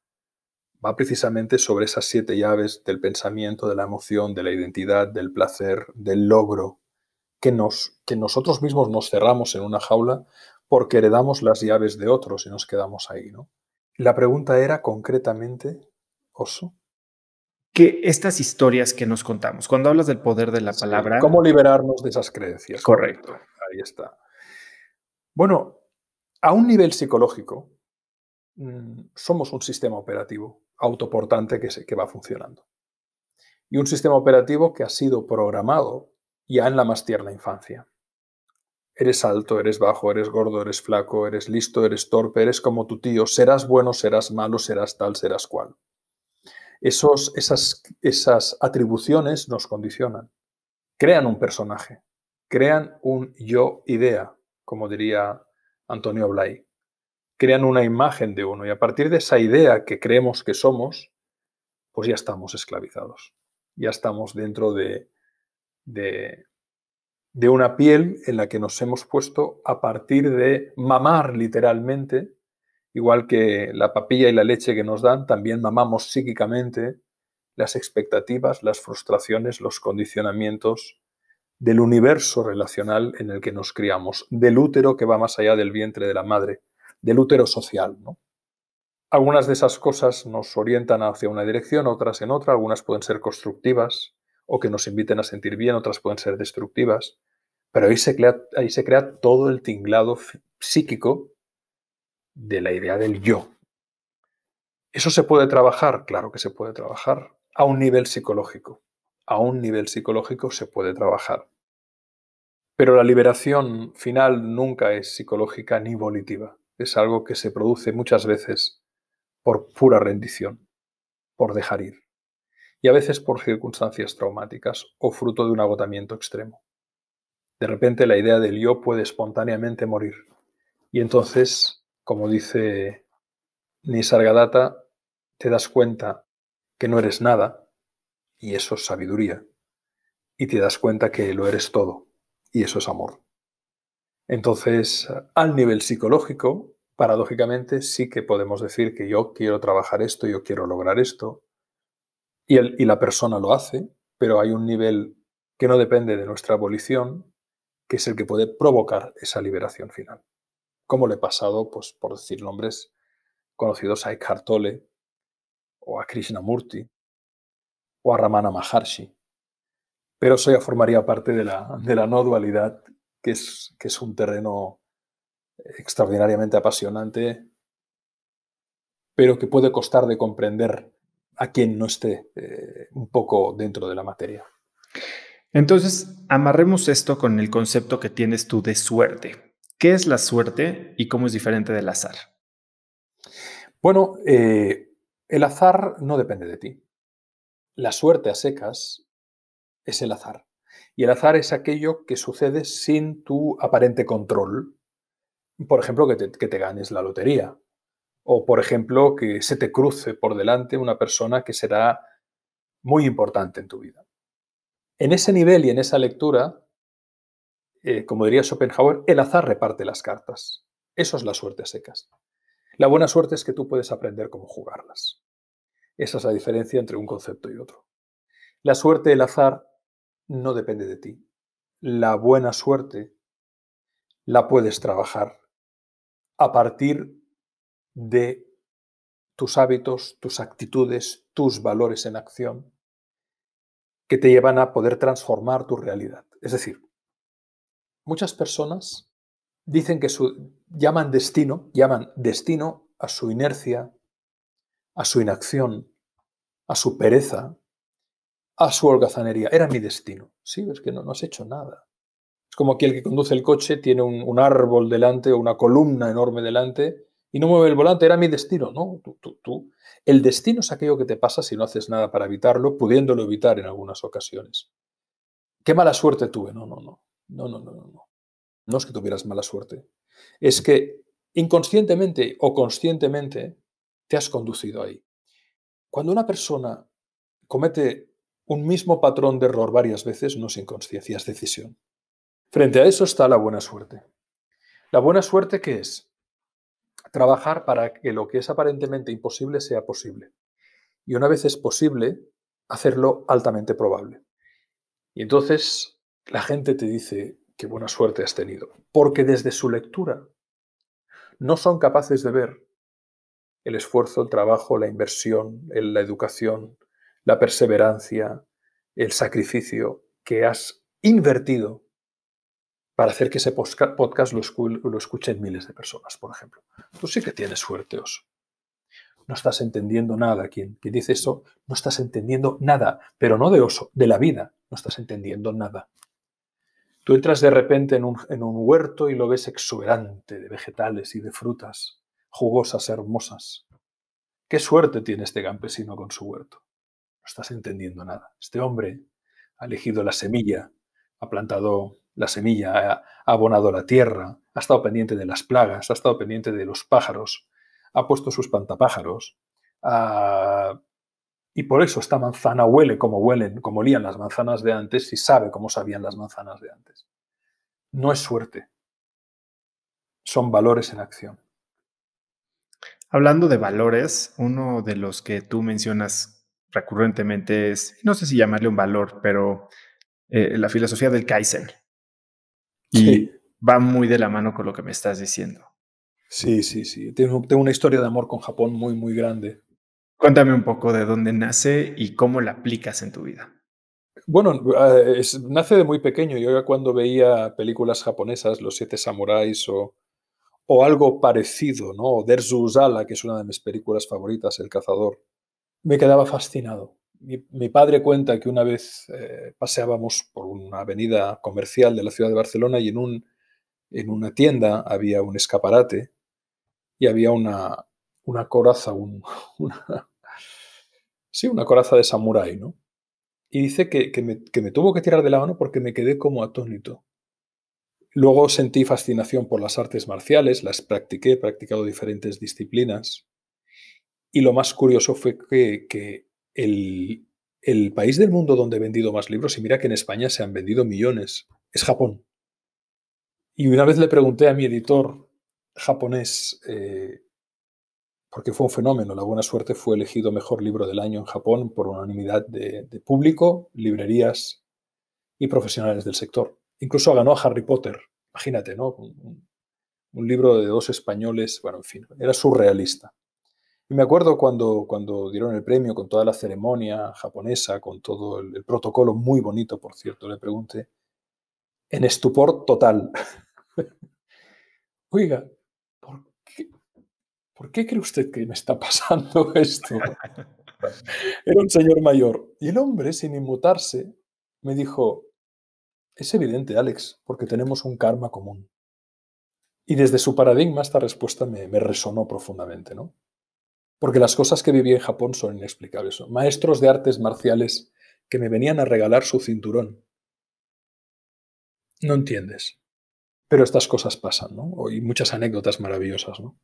va precisamente sobre esas siete llaves del pensamiento, de la emoción, de la identidad, del placer, del logro, que, nos, que nosotros mismos nos cerramos en una jaula porque heredamos las llaves de otros y nos quedamos ahí, ¿no? La pregunta era concretamente, Oso. Que estas historias que nos contamos, cuando hablas del poder de la palabra. ¿Cómo liberarnos de esas creencias? Correcto. Ahí está. Bueno, a un nivel psicológico, mm, somos un sistema operativo autoportante que, que va funcionando. Y un sistema operativo que ha sido programado ya en la más tierna infancia. Eres alto, eres bajo, eres gordo, eres flaco, eres listo, eres torpe, eres como tu tío, serás bueno, serás malo, serás tal, serás cual. Esos, esas, esas atribuciones nos condicionan. Crean un personaje, crean un yo idea, como diría Antonio Blay. Crean una imagen de uno y a partir de esa idea que creemos que somos, pues ya estamos esclavizados. Ya estamos dentro de de una piel en la que nos hemos puesto a partir de mamar literalmente, igual que la papilla y la leche que nos dan, también mamamos psíquicamente las expectativas, las frustraciones, los condicionamientos del universo relacional en el que nos criamos, del útero que va más allá del vientre de la madre, del útero social. ¿no? Algunas de esas cosas nos orientan hacia una dirección, otras en otra, algunas pueden ser constructivas, o que nos inviten a sentir bien, otras pueden ser destructivas, pero ahí se crea, se crea todo el tinglado psíquico de la idea del yo. ¿Eso se puede trabajar? Claro que se puede trabajar a un nivel psicológico. A un nivel psicológico se puede trabajar. Pero la liberación final nunca es psicológica ni volitiva. Es algo que se produce muchas veces por pura rendición, por dejar ir y a veces por circunstancias traumáticas o fruto de un agotamiento extremo. De repente la idea del yo puede espontáneamente morir. Y entonces, como dice Nisargadatta, te das cuenta que no eres nada, y eso es sabiduría. Y te das cuenta que lo eres todo, y eso es amor. Entonces, al nivel psicológico, paradójicamente sí que podemos decir que yo quiero trabajar esto, yo quiero lograr esto, y, la persona lo hace, pero hay un nivel que no depende de nuestra abolición, que es el que puede provocar esa liberación final. Como le he pasado, pues, por decir nombres conocidos a Eckhart Tolle, o a Krishnamurti, o a Ramana Maharshi. Pero eso ya formaría parte de la, no dualidad, que es, que es un terreno extraordinariamente apasionante, pero que puede costar de comprender a quien no esté eh, un poco dentro de la materia. Entonces, amarremos esto con el concepto que tienes tú de suerte. ¿Qué es la suerte y cómo es diferente del azar? Bueno, eh, el azar no depende de ti. La suerte a secas es el azar. Y el azar es aquello que sucede sin tu aparente control. Por ejemplo, que te ganes la lotería o, por ejemplo, que se te cruce por delante una persona que será muy importante en tu vida. En ese nivel y en esa lectura, eh, como diría Schopenhauer, el azar reparte las cartas. Eso es la suerte secas. La buena suerte es que tú puedes aprender cómo jugarlas. Esa es la diferencia entre un concepto y otro. La suerte, del azar, no depende de ti. La buena suerte la puedes trabajar a partir de tus hábitos, tus actitudes, tus valores en acción, que te llevan a poder transformar tu realidad. Es decir, muchas personas dicen que su, llaman destino, llaman destino a su inercia, a su inacción, a su pereza, a su holgazanería. Era mi destino. Sí, es que no, has hecho nada. Es como aquel que conduce el coche, tiene un árbol delante o una columna enorme delante y no mueve el volante, era mi destino. No, tú, tú, tú. El destino es aquello que te pasa si no haces nada para evitarlo, pudiéndolo evitar en algunas ocasiones. Qué mala suerte tuve. No, no, no. No, no, no, no. No es que tuvieras mala suerte. Es que inconscientemente o conscientemente te has conducido ahí. Cuando una persona comete un mismo patrón de error varias veces, no es inconsciencia, es decisión. Frente a eso está la buena suerte. ¿La buena suerte qué es? trabajar para que lo que es aparentemente imposible sea posible. Y una vez es posible, hacerlo altamente probable. Y entonces la gente te dice, qué buena suerte has tenido, porque desde su lectura no son capaces de ver el esfuerzo, el trabajo, la inversión, la educación, la perseverancia, el sacrificio que has invertido para hacer que ese podcast lo, escuchen miles de personas, por ejemplo. Tú sí que tienes suerte, Oso. No estás entendiendo nada. Quien, dice eso, no estás entendiendo nada, pero no de Oso, de la vida. No estás entendiendo nada. Tú entras de repente en un huerto y lo ves exuberante de vegetales y de frutas, jugosas, hermosas. ¿Qué suerte tiene este campesino con su huerto? No estás entendiendo nada. Este hombre ha elegido la semilla, ha plantado la semilla, ha abonado la tierra, ha estado pendiente de las plagas, ha estado pendiente de los pájaros, ha puesto sus pantapájaros. Y por eso esta manzana huele como huelen, como olían las manzanas de antes y sabe como sabían las manzanas de antes. No es suerte. Son valores en acción. Hablando de valores, uno de los que tú mencionas recurrentemente es, no sé si llamarle un valor, pero eh, la filosofía del kaiser y va muy de la mano con lo que me estás diciendo. Sí, sí, sí. Tengo, una historia de amor con Japón muy, muy grande. Cuéntame un poco de dónde nace y cómo la aplicas en tu vida. Bueno, ah, nace de muy pequeño. Yo ya cuando veía películas japonesas, Los Siete Samuráis o, algo parecido, ¿no? o Der Uzala, que es una de mis películas favoritas, El Cazador, me quedaba fascinado mi, padre cuenta que una vez eh, paseábamos por una avenida comercial de la ciudad de Barcelona y en, un, en una tienda había un escaparate y había una, una coraza, un, una, sí, una coraza de samurái, ¿no? Y dice que, me, tuvo que tirar de la mano porque me quedé como atónito. Luego sentí fascinación por las artes marciales, las practiqué, he practicado diferentes disciplinas. Y lo más curioso fue que el, país del mundo donde he vendido más libros, y mira que en España se han vendido millones, es Japón. Y una vez le pregunté a mi editor japonés, eh, porque fue un fenómeno, La Buena Suerte fue elegido mejor libro del año en Japón por unanimidad de, público, librerías y profesionales del sector. Incluso ganó a Harry Potter, imagínate, ¿no? un libro de dos españoles, bueno, en fin, era surrealista. Y me acuerdo cuando, cuando dieron el premio con toda la ceremonia japonesa, con todo el, protocolo muy bonito, por cierto, le pregunté, en estupor total. Oiga, ¿por qué, cree usted que me está pasando esto? Era un señor mayor. Y el hombre, sin inmutarse, me dijo, es evidente, Alex, porque tenemos un karma común. Y desde su paradigma esta respuesta me resonó profundamente, ¿no? porque las cosas que viví en Japón son inexplicables. maestros de artes marciales que me venían a regalar su cinturón. No entiendes. Pero estas cosas pasan, ¿no? Y muchas anécdotas maravillosas, ¿no?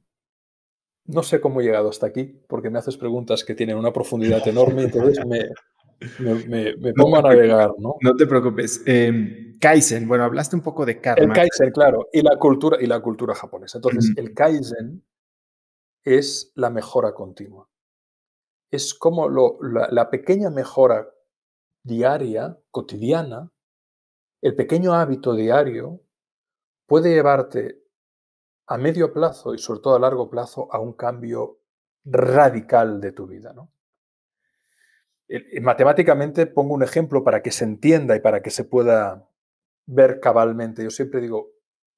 No sé cómo he llegado hasta aquí, porque me haces preguntas que tienen una profundidad enorme, entonces me, me, pongo a navegar, ¿no? No te preocupes. Eh, Kaizen, bueno, hablaste un poco de karma. El Kaizen, claro, y la cultura, y la cultura japonesa. Entonces, el Kaizen es la mejora continua. Es como la, pequeña mejora diaria, cotidiana, el pequeño hábito diario puede llevarte a medio plazo y sobre todo a largo plazo a un cambio radical de tu vida. ¿no? Matemáticamente pongo un ejemplo para que se entienda y para que se pueda ver cabalmente. Yo siempre digo,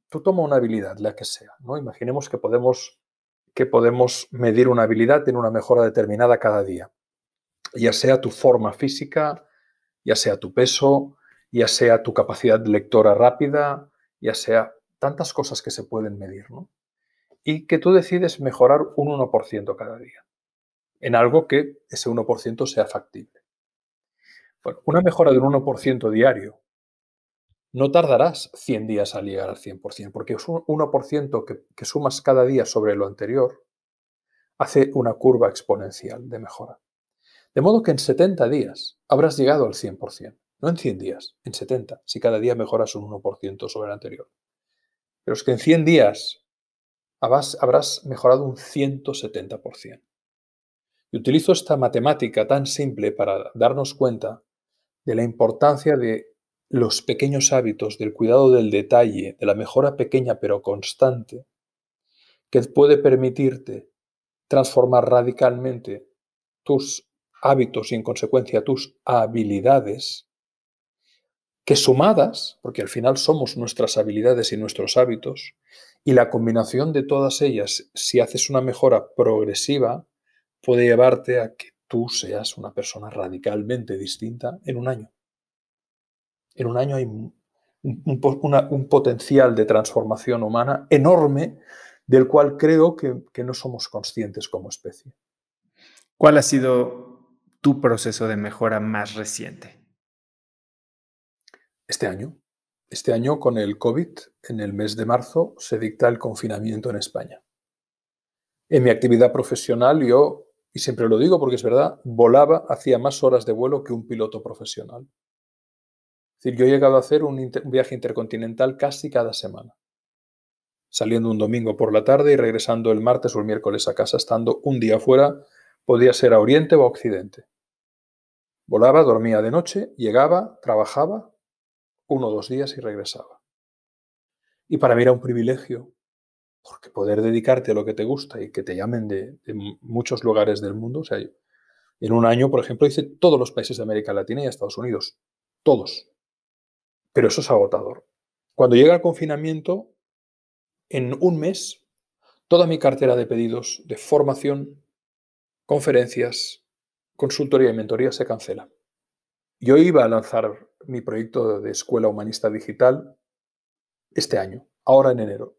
tú toma una habilidad, la que sea. ¿no? Imaginemos que podemos que podemos medir una habilidad en una mejora determinada cada día, ya sea tu forma física, ya sea tu peso, ya sea tu capacidad lectora rápida, ya sea tantas cosas que se pueden medir, ¿no? Y que tú decides mejorar un 1% cada día, en algo que ese 1% sea factible. una mejora de un 1% diario no tardarás 100 días al llegar al 100%, porque es un 1% que, sumas cada día sobre lo anterior hace una curva exponencial de mejora. De modo que en 70 días habrás llegado al 100%, no en 100 días, en 70, si cada día mejoras un 1% sobre el anterior. Pero es que en 100 días habrás mejorado un 170%. Y utilizo esta matemática tan simple para darnos cuenta de la importancia de los pequeños hábitos del cuidado del detalle, de la mejora pequeña pero constante, que puede permitirte transformar radicalmente tus hábitos y en consecuencia tus habilidades, que sumadas, porque al final somos nuestras habilidades y nuestros hábitos, y la combinación de todas ellas, si haces una mejora progresiva, puede llevarte a que tú seas una persona radicalmente distinta en un año. En un año hay un, potencial de transformación humana enorme del cual creo que, que no somos conscientes como especie. ¿Cuál ha sido tu proceso de mejora más reciente? Este año. Este año con el COVID, en el mes de marzo, se dicta el confinamiento en España. En mi actividad profesional yo, y siempre lo digo porque es verdad, volaba, hacía más horas de vuelo que un piloto profesional. Es decir, yo he llegado a hacer un, viaje intercontinental casi cada semana, saliendo un domingo por la tarde y regresando el martes o el miércoles a casa, estando un día fuera, podía ser a oriente o a occidente. Volaba, dormía de noche, llegaba, trabajaba uno o dos días y regresaba. Y para mí era un privilegio, porque poder dedicarte a lo que te gusta y que te llamen de, muchos lugares del mundo, o sea, yo, en un año, por ejemplo, hice todos los países de América Latina y Estados Unidos, todos. Pero eso es agotador. Cuando llega el confinamiento, en un mes, toda mi cartera de pedidos de formación, conferencias, consultoría y mentoría se cancela. Yo iba a lanzar mi proyecto de escuela humanista digital este año, ahora en enero.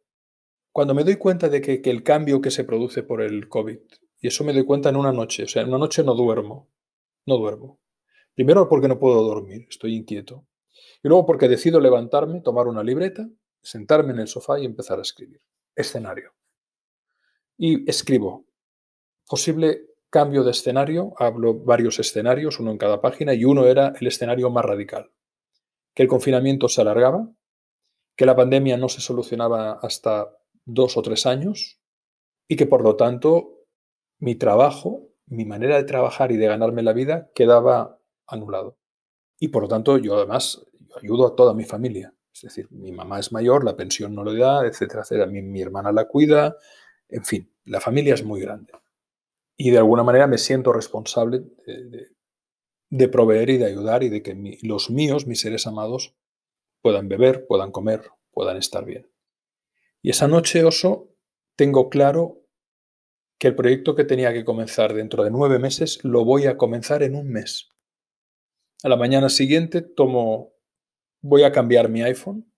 Cuando me doy cuenta de que, el cambio que se produce por el COVID, y eso me doy cuenta en una noche, o sea, en una noche no duermo, no duermo. Primero porque no puedo dormir, estoy inquieto. Y luego porque decido levantarme, tomar una libreta, sentarme en el sofá y empezar a escribir. Escenario. Y escribo. Posible cambio de escenario, hablo varios escenarios, uno en cada página, y uno era el escenario más radical. Que el confinamiento se alargaba, que la pandemia no se solucionaba hasta dos o tres años, y que por lo tanto mi trabajo, mi manera de trabajar y de ganarme la vida quedaba anulado. Y por lo tanto, yo además ayudo a toda mi familia. Es decir, mi mamá es mayor, la pensión no le da, etcétera, etcétera. Mi, hermana la cuida. En fin, la familia es muy grande. Y de alguna manera me siento responsable de, proveer y de ayudar y de que los míos, mis seres amados, puedan beber, puedan comer, puedan estar bien. Y esa noche, oso, tengo claro que el proyecto que tenía que comenzar dentro de nueve meses lo voy a comenzar en un mes. A la mañana siguiente tomo, voy a cambiar mi iPhone.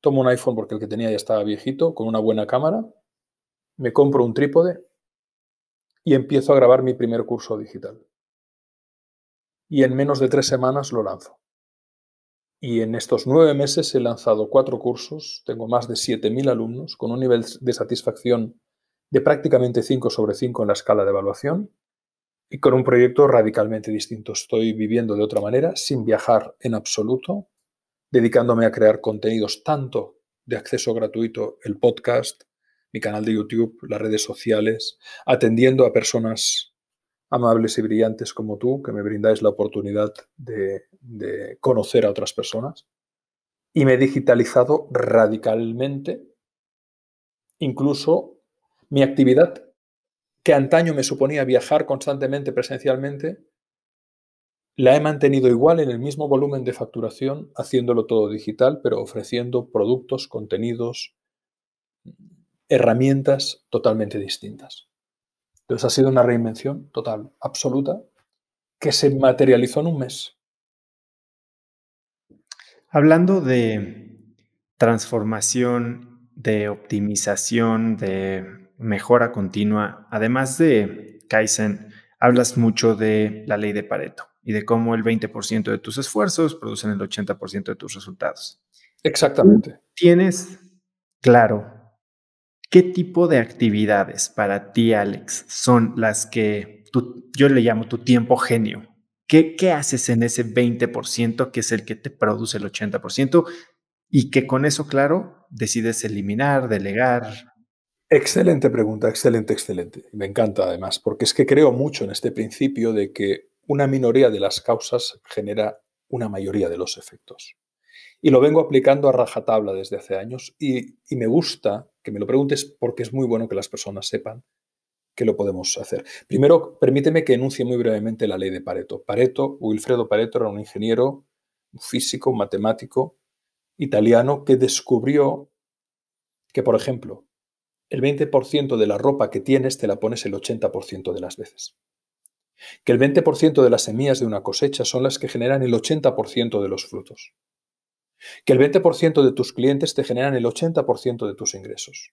Tomo un iPhone porque el que tenía ya estaba viejito, con una buena cámara. Me compro un trípode y empiezo a grabar mi primer curso digital. Y en menos de tres semanas lo lanzo. Y en estos nueve meses he lanzado cuatro cursos, tengo más de 7.000 alumnos, con un nivel de satisfacción de prácticamente 5 sobre 5 en la escala de evaluación y con un proyecto radicalmente distinto. Estoy viviendo de otra manera, sin viajar en absoluto, dedicándome a crear contenidos tanto de acceso gratuito, el podcast, mi canal de YouTube, las redes sociales, atendiendo a personas amables y brillantes como tú, que me brindáis la oportunidad de, conocer a otras personas. Y me he digitalizado radicalmente, incluso mi actividad que antaño me suponía viajar constantemente presencialmente, la he mantenido igual en el mismo volumen de facturación, haciéndolo todo digital, pero ofreciendo productos, contenidos, herramientas totalmente distintas. Entonces ha sido una reinvención total, absoluta, que se materializó en un mes. Hablando de transformación, de optimización, de mejora continua, además de Kaizen, hablas mucho de la ley de Pareto y de cómo el 20% de tus esfuerzos producen el 80% de tus resultados. Exactamente. ¿Tienes claro qué tipo de actividades para ti, Alex, son las que yo le llamo tu tiempo genio? ¿Qué, ¿Qué haces en ese 20% que es el que te produce el 80%? Y que con eso, claro, decides eliminar, delegar, Excelente pregunta, excelente, excelente. Me encanta además, porque es que creo mucho en este principio de que una minoría de las causas genera una mayoría de los efectos. Y lo vengo aplicando a rajatabla desde hace años y, me gusta que me lo preguntes porque es muy bueno que las personas sepan que lo podemos hacer. Primero, permíteme que enuncie muy brevemente la ley de Pareto. Pareto, Wilfredo Pareto era un ingeniero, físico, matemático italiano que descubrió que, por ejemplo, el 20% de la ropa que tienes te la pones el 80% de las veces. Que el 20% de las semillas de una cosecha son las que generan el 80% de los frutos. Que el 20% de tus clientes te generan el 80% de tus ingresos.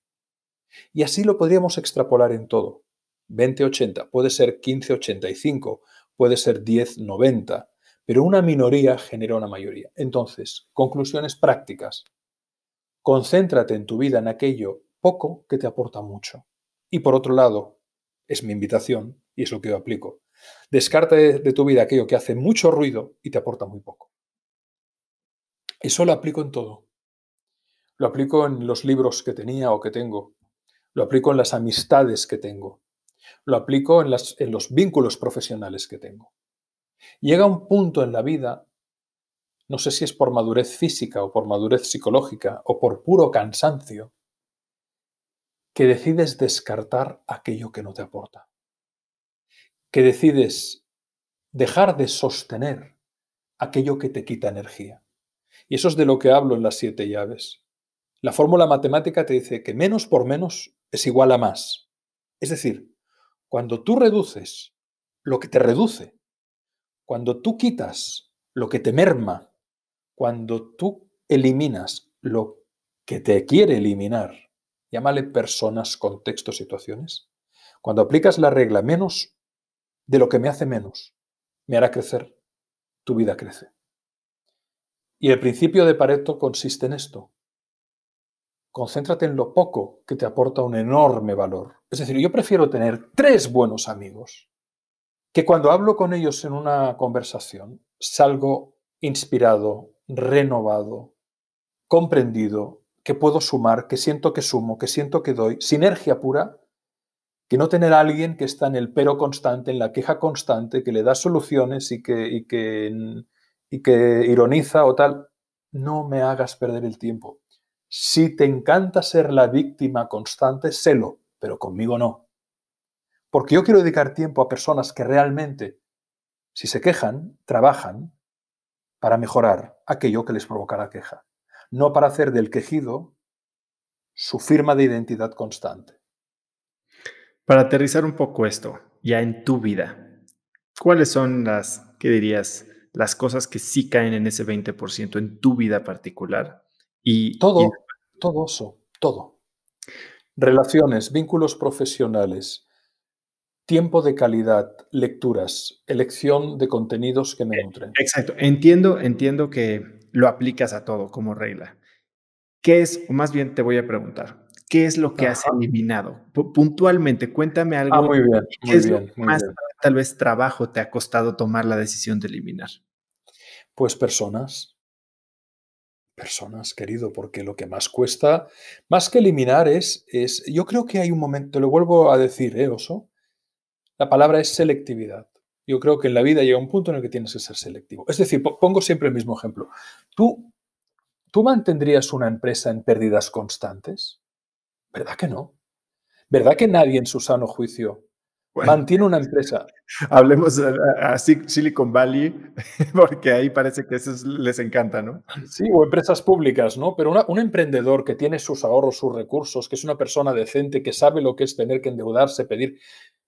Y así lo podríamos extrapolar en todo. 20-80, puede ser 15-85, puede ser 10-90, pero una minoría genera una mayoría. Entonces, conclusiones prácticas. Concéntrate en tu vida en aquello poco que te aporta mucho. Y por otro lado, es mi invitación y es lo que yo aplico. Descarta de tu vida aquello que hace mucho ruido y te aporta muy poco. Eso lo aplico en todo. Lo aplico en los libros que tenía o que tengo. Lo aplico en las amistades que tengo. Lo aplico en, en los vínculos profesionales que tengo. Llega un punto en la vida, no sé si es por madurez física o por madurez psicológica o por puro cansancio, que decides descartar aquello que no te aporta, que decides dejar de sostener aquello que te quita energía. Y eso es de lo que hablo en las siete llaves. La fórmula matemática te dice que menos por menos es igual a más. Es decir, cuando tú reduces lo que te reduce, cuando tú quitas lo que te merma, cuando tú eliminas lo que te quiere eliminar, llámale personas, contextos, situaciones. Cuando aplicas la regla menos de lo que me hace menos, me hará crecer, tu vida crece. Y el principio de Pareto consiste en esto. Concéntrate en lo poco que te aporta un enorme valor. Es decir, yo prefiero tener tres buenos amigos que cuando hablo con ellos en una conversación salgo inspirado, renovado, comprendido que puedo sumar, que siento que sumo, que siento que doy, sinergia pura, que no tener a alguien que está en el pero constante, en la queja constante, que le da soluciones y que, y que, ironiza o tal. No me hagas perder el tiempo. Si te encanta ser la víctima constante, sélo, pero conmigo no. Porque yo quiero dedicar tiempo a personas que realmente, si se quejan, trabajan para mejorar aquello que les provoca la queja no para hacer del quejido su firma de identidad constante. Para aterrizar un poco esto, ya en tu vida, ¿cuáles son las, qué dirías, las cosas que sí caen en ese 20% en tu vida particular? Y, todo, todo eso, todo. Relaciones, vínculos profesionales, tiempo de calidad, lecturas, elección de contenidos que me eh, nutren. Exacto. Entiendo, entiendo que lo aplicas a todo como regla. ¿Qué es, o más bien te voy a preguntar, qué es lo que has eliminado? puntualmente, cuéntame ah, algo. Ah, muy bien. muy más tal vez trabajo te ha costado tomar la decisión de eliminar? Pues personas. Personas, querido, porque lo que más cuesta, más que eliminar es, es yo creo que hay un momento, lo vuelvo a decir, ¿eh, Oso? La palabra es selectividad yo creo que en la vida llega un punto en el que tienes que ser selectivo. Es decir, pongo siempre el mismo ejemplo. ¿Tú, tú mantendrías una empresa en pérdidas constantes? ¿Verdad que no? ¿Verdad que nadie en su sano juicio Mantiene una empresa. Hablemos a, Silicon Valley, porque ahí parece que eso les encanta, ¿no? Sí, o empresas públicas, ¿no? Pero un emprendedor que tiene sus ahorros, sus recursos, que es una persona decente, que sabe lo que es tener que endeudarse, pedir,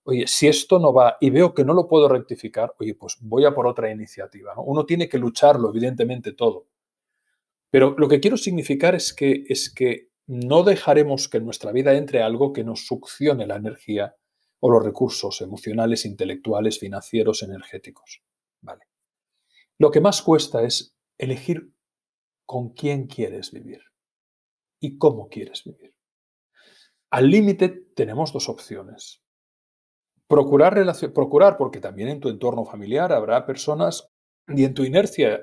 oye, si esto no va y veo que no lo puedo rectificar, oye, pues voy a por otra iniciativa, Uno tiene que lucharlo, evidentemente, todo. Pero lo que quiero significar es que, es que no dejaremos que en nuestra vida entre algo que nos succione la energía o los recursos emocionales, intelectuales, financieros, energéticos. Vale. Lo que más cuesta es elegir con quién quieres vivir y cómo quieres vivir. Al límite tenemos dos opciones. Procurar, procurar, porque también en tu entorno familiar habrá personas y en tu inercia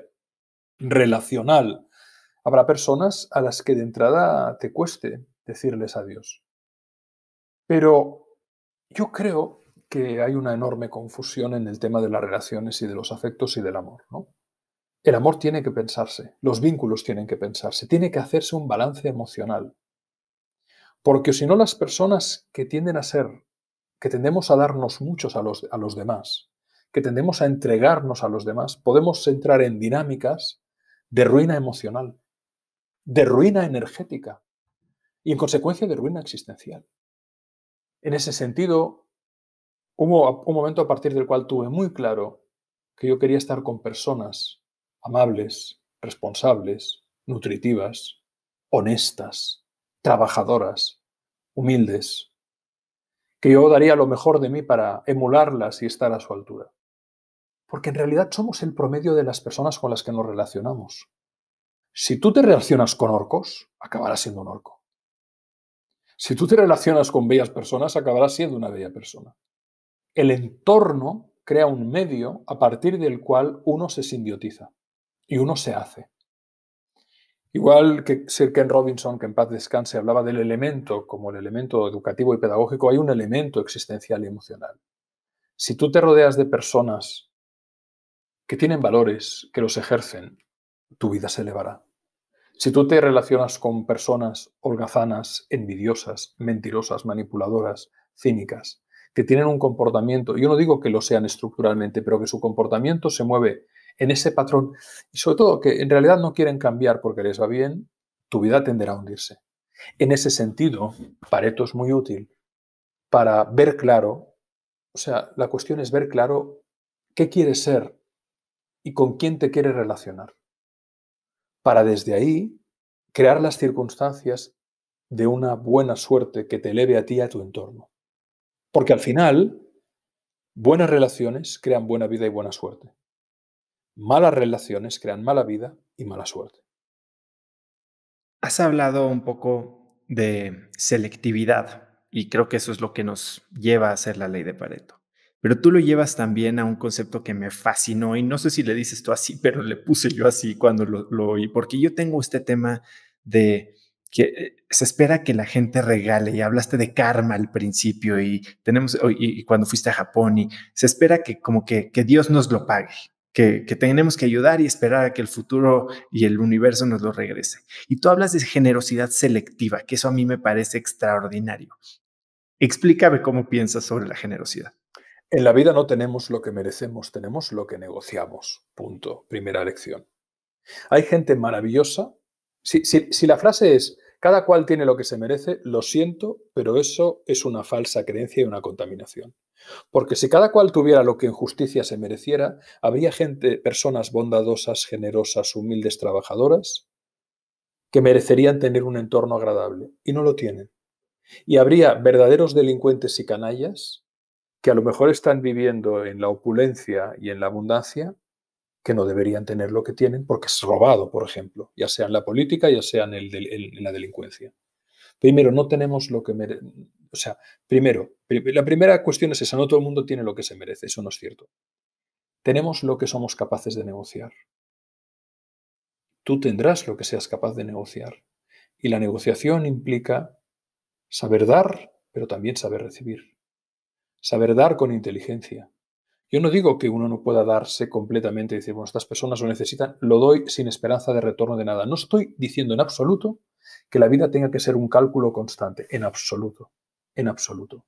relacional habrá personas a las que de entrada te cueste decirles adiós. Pero yo creo que hay una enorme confusión en el tema de las relaciones y de los afectos y del amor. El amor tiene que pensarse, los vínculos tienen que pensarse, tiene que hacerse un balance emocional. Porque si no, las personas que tienden a ser, que tendemos a darnos muchos a los, a los demás, que tendemos a entregarnos a los demás, podemos entrar en dinámicas de ruina emocional, de ruina energética y en consecuencia de ruina existencial. En ese sentido, hubo un momento a partir del cual tuve muy claro que yo quería estar con personas amables, responsables, nutritivas, honestas, trabajadoras, humildes, que yo daría lo mejor de mí para emularlas y estar a su altura. Porque en realidad somos el promedio de las personas con las que nos relacionamos. Si tú te relacionas con orcos, acabarás siendo un orco. Si tú te relacionas con bellas personas, acabarás siendo una bella persona. El entorno crea un medio a partir del cual uno se simbiotiza y uno se hace. Igual que Sir Ken Robinson, que en paz descanse, hablaba del elemento como el elemento educativo y pedagógico, hay un elemento existencial y emocional. Si tú te rodeas de personas que tienen valores, que los ejercen, tu vida se elevará. Si tú te relacionas con personas holgazanas, envidiosas, mentirosas, manipuladoras, cínicas, que tienen un comportamiento, yo no digo que lo sean estructuralmente, pero que su comportamiento se mueve en ese patrón y sobre todo que en realidad no quieren cambiar porque les va bien, tu vida tenderá a hundirse. En ese sentido, Pareto es muy útil para ver claro, o sea, la cuestión es ver claro qué quieres ser y con quién te quieres relacionar para desde ahí crear las circunstancias de una buena suerte que te eleve a ti y a tu entorno. Porque al final, buenas relaciones crean buena vida y buena suerte. Malas relaciones crean mala vida y mala suerte. Has hablado un poco de selectividad y creo que eso es lo que nos lleva a hacer la ley de Pareto. Pero tú lo llevas también a un concepto que me fascinó y no sé si le dices tú así, pero le puse yo así cuando lo, oí, porque yo tengo este tema de que eh, se espera que la gente regale y hablaste de karma al principio y tenemos cuando fuiste a Japón y se espera que como que, que Dios nos lo pague, que, que, tenemos que ayudar y esperar a que el futuro y el universo nos lo regrese. Y tú hablas de generosidad selectiva, que eso a mí me parece extraordinario. Explícame cómo piensas sobre la generosidad. En la vida no tenemos lo que merecemos, tenemos lo que negociamos. Punto. Primera lección. Hay gente maravillosa. Si, si, la frase es, cada cual tiene lo que se merece, lo siento, pero eso es una falsa creencia y una contaminación. Porque si cada cual tuviera lo que en justicia se mereciera, habría gente, personas bondadosas, generosas, humildes, trabajadoras, que merecerían tener un entorno agradable y no lo tienen. Y habría verdaderos delincuentes y canallas que a lo mejor están viviendo en la opulencia y en la abundancia, que no deberían tener lo que tienen porque es robado, por ejemplo, ya sea en la política, ya sea en, la delincuencia. Primero, no tenemos lo que O sea, primero, la primera cuestión es esa, no todo el mundo tiene lo que se merece, eso no es cierto. Tenemos lo que somos capaces de negociar. Tú tendrás lo que seas capaz de negociar. Y la negociación implica saber dar, pero también saber recibir saber dar con inteligencia. Yo no digo que uno no pueda darse completamente y decir, bueno, estas personas lo necesitan, lo doy sin esperanza de retorno de nada. No estoy diciendo en absoluto que la vida tenga que ser un cálculo constante, en absoluto, en absoluto.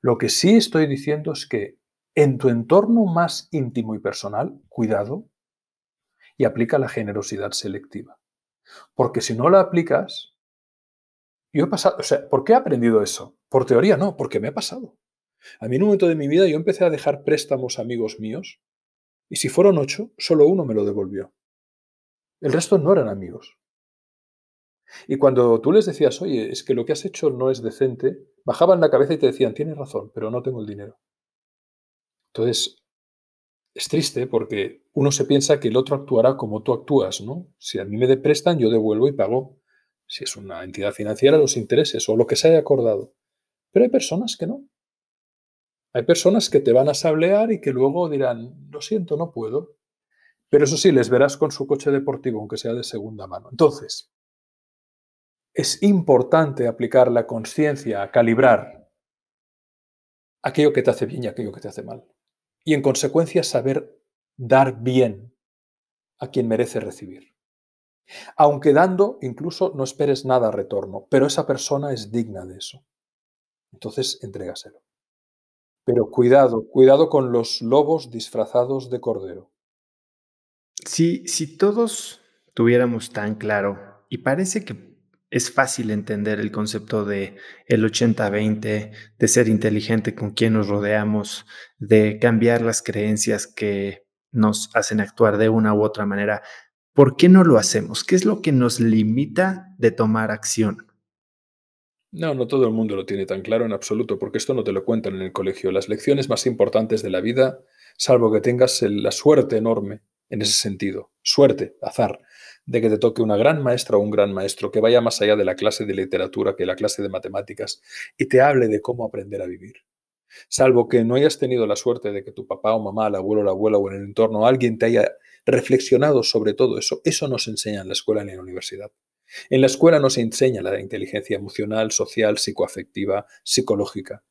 Lo que sí estoy diciendo es que en tu entorno más íntimo y personal, cuidado y aplica la generosidad selectiva. Porque si no la aplicas, yo he pasado, o sea, ¿por qué he aprendido eso? Por teoría no, porque me ha pasado. A mí en un momento de mi vida yo empecé a dejar préstamos a amigos míos y si fueron ocho, solo uno me lo devolvió. El resto no eran amigos. Y cuando tú les decías, oye, es que lo que has hecho no es decente, bajaban la cabeza y te decían, tienes razón, pero no tengo el dinero. Entonces, es triste porque uno se piensa que el otro actuará como tú actúas, ¿no? Si a mí me deprestan, yo devuelvo y pago. Si es una entidad financiera, los intereses o lo que se haya acordado. Pero hay personas que no. Hay personas que te van a sablear y que luego dirán, lo siento, no puedo. Pero eso sí, les verás con su coche deportivo, aunque sea de segunda mano. Entonces, es importante aplicar la conciencia a calibrar aquello que te hace bien y aquello que te hace mal. Y en consecuencia, saber dar bien a quien merece recibir. Aunque dando, incluso no esperes nada retorno, pero esa persona es digna de eso. Entonces, entrégaselo. Pero cuidado, cuidado con los lobos disfrazados de cordero. Si, si todos tuviéramos tan claro, y parece que es fácil entender el concepto de el 80-20, de ser inteligente con quien nos rodeamos, de cambiar las creencias que nos hacen actuar de una u otra manera. ¿Por qué no lo hacemos? ¿Qué es lo que nos limita de tomar acción? No, no todo el mundo lo tiene tan claro en absoluto, porque esto no te lo cuentan en el colegio. Las lecciones más importantes de la vida, salvo que tengas la suerte enorme en ese sentido, suerte, azar, de que te toque una gran maestra o un gran maestro que vaya más allá de la clase de literatura que la clase de matemáticas y te hable de cómo aprender a vivir. Salvo que no hayas tenido la suerte de que tu papá o mamá, el abuelo o la abuela o en el entorno alguien te haya reflexionado sobre todo eso, eso no se enseña en la escuela ni en la universidad. En la escuela no se enseña la inteligencia emocional, social, psicoafectiva, psicológica.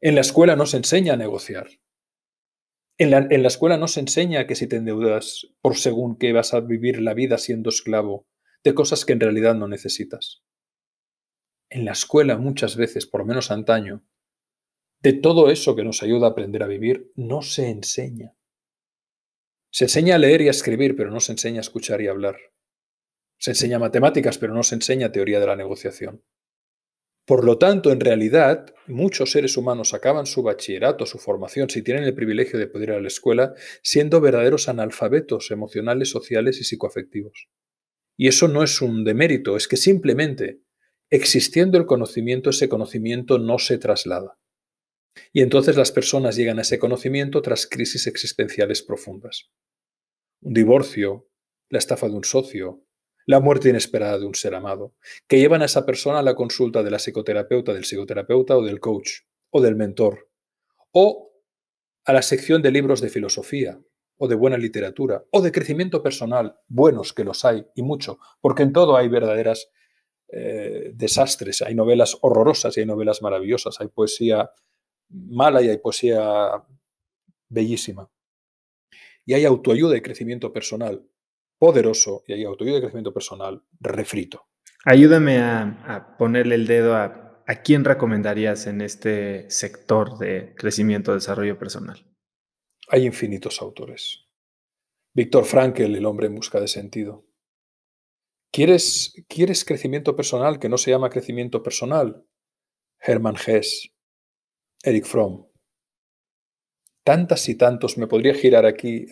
En la escuela no se enseña a negociar. En la, escuela no se enseña que si te endeudas por según que vas a vivir la vida siendo esclavo de cosas que en realidad no necesitas. En la escuela muchas veces, por lo menos antaño, de todo eso que nos ayuda a aprender a vivir, no se enseña. Se enseña a leer y a escribir, pero no se enseña a escuchar y a hablar. Se enseña matemáticas, pero no se enseña teoría de la negociación. Por lo tanto, en realidad, muchos seres humanos acaban su bachillerato, su formación, si tienen el privilegio de poder ir a la escuela, siendo verdaderos analfabetos emocionales, sociales y psicoafectivos. Y eso no es un demérito, es que simplemente existiendo el conocimiento, ese conocimiento no se traslada. Y entonces las personas llegan a ese conocimiento tras crisis existenciales profundas. Un divorcio, la estafa de un socio, la muerte inesperada de un ser amado, que llevan a esa persona a la consulta de la psicoterapeuta, del psicoterapeuta o del coach o del mentor, o a la sección de libros de filosofía o de buena literatura o de crecimiento personal, buenos que los hay y mucho, porque en todo hay verdaderas eh, desastres, hay novelas horrorosas y hay novelas maravillosas, hay poesía mala y hay poesía bellísima. Y hay autoayuda y crecimiento personal, poderoso y autoridad de crecimiento personal refrito. Ayúdame a, ponerle el dedo a, a quién recomendarías en este sector de crecimiento, desarrollo personal. Hay infinitos autores. Víctor Frankel, El hombre en busca de sentido. ¿Quieres, ¿Quieres crecimiento personal que no se llama crecimiento personal? Hermann Hess, Eric Fromm. Tantas y tantos, me podría girar aquí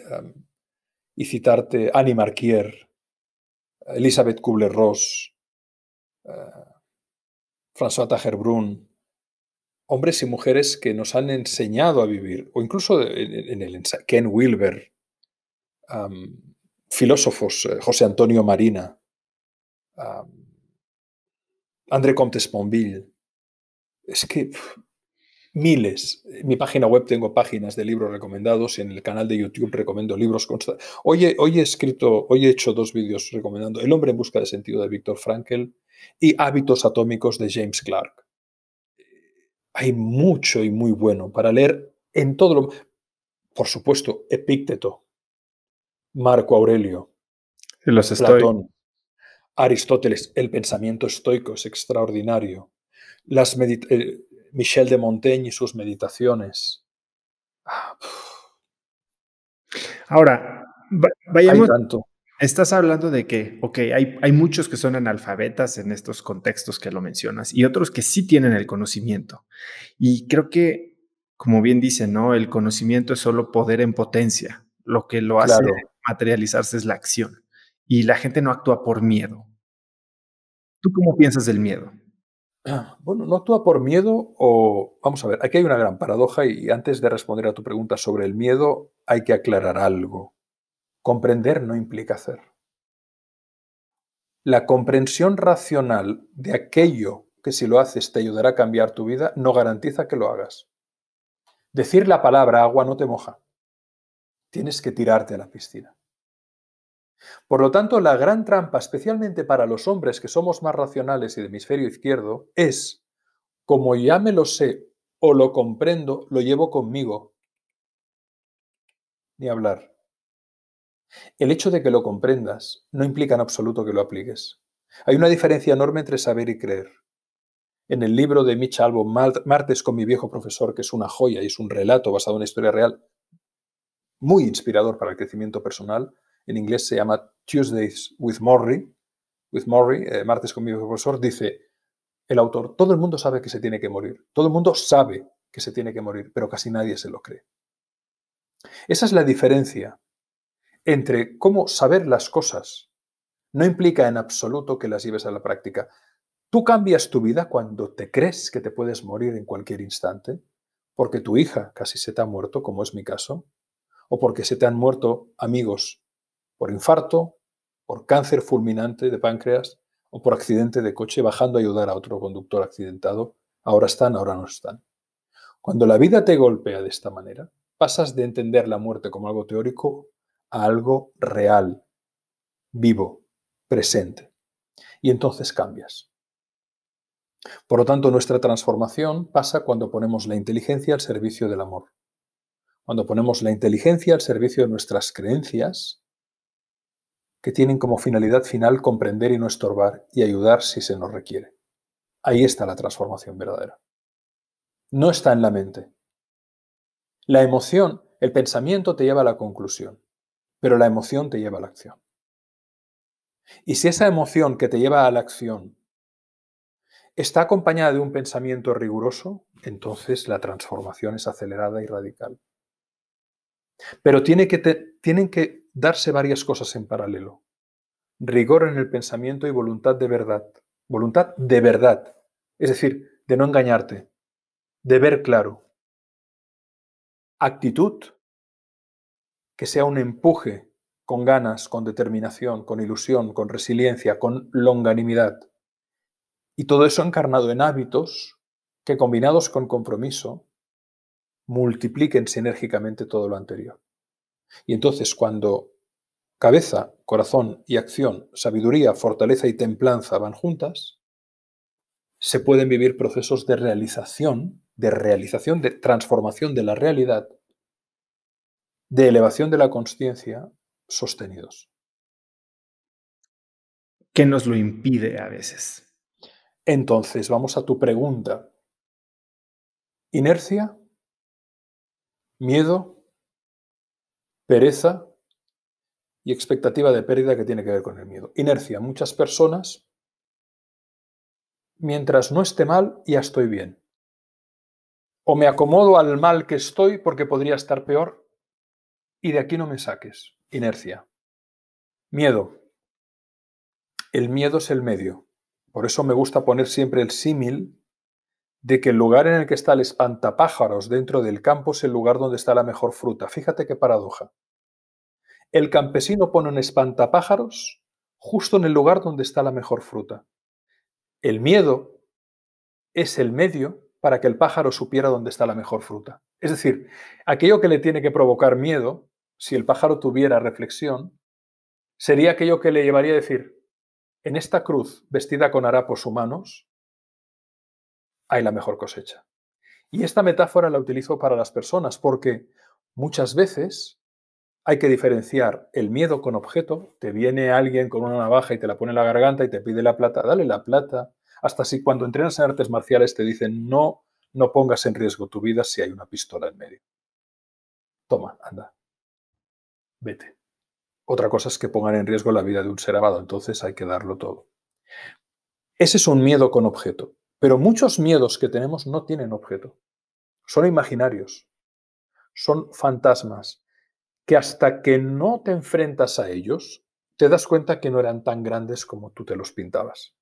y citarte Annie Marquier, Elizabeth Kubler-Ross, eh, François Tagerbrun, hombres y mujeres que nos han enseñado a vivir, o incluso en, el Ken Wilber, filósofos, eh, José Antonio Marina, André Comte Sponville. Es que miles. En mi página web tengo páginas de libros recomendados, y en el canal de YouTube recomiendo libros. Consta hoy, he, escrito, hoy he hecho dos vídeos recomendando El hombre en busca de sentido de Víctor Frankl y Hábitos atómicos de James Clark. Hay mucho y muy bueno para leer en todo lo... Por supuesto, Epícteto, Marco Aurelio, Platón, Aristóteles, el pensamiento estoico es extraordinario. Las eh, Michel de Montaigne y sus meditaciones. Ah, Ahora, vayamos. Tanto. Estás hablando de que, ok, hay, muchos que son analfabetas en estos contextos que lo mencionas y otros que sí tienen el conocimiento. Y creo que, como bien dice, ¿no? El conocimiento es solo poder en potencia. Lo que lo hace materializarse es la acción. Y la gente no actúa por miedo. ¿Tú cómo piensas del miedo? Bueno, no actúa por miedo o... Vamos a ver, aquí hay una gran paradoja y antes de responder a tu pregunta sobre el miedo hay que aclarar algo. Comprender no implica hacer. La comprensión racional de aquello que si lo haces te ayudará a cambiar tu vida no garantiza que lo hagas. Decir la palabra agua no te moja. Tienes que tirarte a la piscina. Por lo tanto, la gran trampa, especialmente para los hombres que somos más racionales y de hemisferio izquierdo, es, como ya me lo sé o lo comprendo, lo llevo conmigo. Ni hablar. El hecho de que lo comprendas no implica en absoluto que lo apliques. Hay una diferencia enorme entre saber y creer. En el libro de Mitch Martes con mi viejo profesor, que es una joya y es un relato basado en una historia real, muy inspirador para el crecimiento personal, en inglés se llama Tuesdays with Morrie, with Morrie, eh, martes con mi profesor, dice el autor, todo el mundo sabe que se tiene que morir, todo el mundo sabe que se tiene que morir, pero casi nadie se lo cree. Esa es la diferencia entre cómo saber las cosas no implica en absoluto que las lleves a la práctica. Tú cambias tu vida cuando te crees que te puedes morir en cualquier instante, porque tu hija casi se te ha muerto, como es mi caso, o porque se te han muerto amigos por infarto, por cáncer fulminante de páncreas o por accidente de coche bajando a ayudar a otro conductor accidentado, ahora están, ahora no están. Cuando la vida te golpea de esta manera, pasas de entender la muerte como algo teórico a algo real, vivo, presente. Y entonces cambias. Por lo tanto, nuestra transformación pasa cuando ponemos la inteligencia al servicio del amor. Cuando ponemos la inteligencia al servicio de nuestras creencias, que tienen como finalidad final comprender y no estorbar y ayudar si se nos requiere. Ahí está la transformación verdadera. No está en la mente. La emoción, el pensamiento te lleva a la conclusión, pero la emoción te lleva a la acción. Y si esa emoción que te lleva a la acción está acompañada de un pensamiento riguroso, entonces la transformación es acelerada y radical. Pero tienen que darse varias cosas en paralelo. Rigor en el pensamiento y voluntad de verdad. Voluntad de verdad. Es decir, de no engañarte, de ver claro. Actitud que sea un empuje con ganas, con determinación, con ilusión, con resiliencia, con longanimidad. Y todo eso encarnado en hábitos que combinados con compromiso multipliquen sinérgicamente todo lo anterior. Y entonces cuando cabeza, corazón y acción, sabiduría, fortaleza y templanza van juntas, se pueden vivir procesos de realización, de realización, de transformación de la realidad, de elevación de la conciencia sostenidos. ¿Qué nos lo impide a veces? Entonces, vamos a tu pregunta. Inercia miedo, pereza y expectativa de pérdida que tiene que ver con el miedo. Inercia. Muchas personas, mientras no esté mal, ya estoy bien. O me acomodo al mal que estoy porque podría estar peor y de aquí no me saques. Inercia. Miedo. El miedo es el medio. Por eso me gusta poner siempre el símil de que el lugar en el que está el espantapájaros dentro del campo es el lugar donde está la mejor fruta. Fíjate qué paradoja. El campesino pone un espantapájaros justo en el lugar donde está la mejor fruta. El miedo es el medio para que el pájaro supiera dónde está la mejor fruta. Es decir, aquello que le tiene que provocar miedo, si el pájaro tuviera reflexión, sería aquello que le llevaría a decir, en esta cruz vestida con harapos humanos, hay la mejor cosecha. Y esta metáfora la utilizo para las personas porque muchas veces hay que diferenciar el miedo con objeto. Te viene alguien con una navaja y te la pone en la garganta y te pide la plata, dale la plata. Hasta si cuando entrenas en artes marciales te dicen no, no pongas en riesgo tu vida si hay una pistola en medio. Toma, anda. Vete. Otra cosa es que pongan en riesgo la vida de un ser amado, entonces hay que darlo todo. Ese es un miedo con objeto. Pero muchos miedos que tenemos no tienen objeto. Son imaginarios. Son fantasmas que hasta que no te enfrentas a ellos, te das cuenta que no eran tan grandes como tú te los pintabas.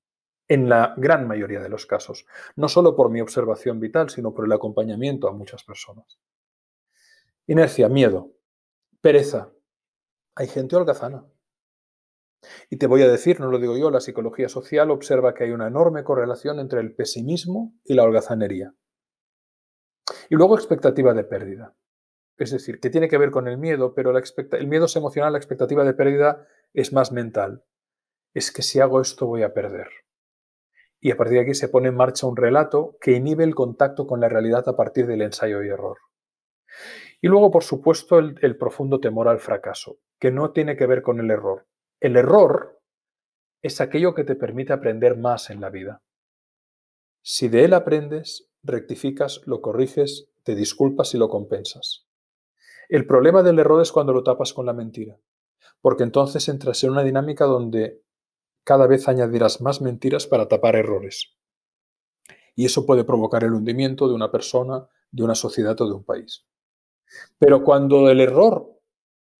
En la gran mayoría de los casos. No solo por mi observación vital, sino por el acompañamiento a muchas personas. Inercia, miedo, pereza. Hay gente holgazana. Y te voy a decir, no lo digo yo, la psicología social observa que hay una enorme correlación entre el pesimismo y la holgazanería. Y luego expectativa de pérdida. Es decir, que tiene que ver con el miedo, pero el miedo es emocional, la expectativa de pérdida es más mental. Es que si hago esto voy a perder. Y a partir de aquí se pone en marcha un relato que inhibe el contacto con la realidad a partir del ensayo y error. Y luego, por supuesto, el profundo temor al fracaso, que no tiene que ver con el error, el error es aquello que te permite aprender más en la vida. Si de él aprendes, rectificas, lo corriges, te disculpas y lo compensas. El problema del error es cuando lo tapas con la mentira, porque entonces entras en una dinámica donde cada vez añadirás más mentiras para tapar errores. Y eso puede provocar el hundimiento de una persona, de una sociedad o de un país. Pero cuando el error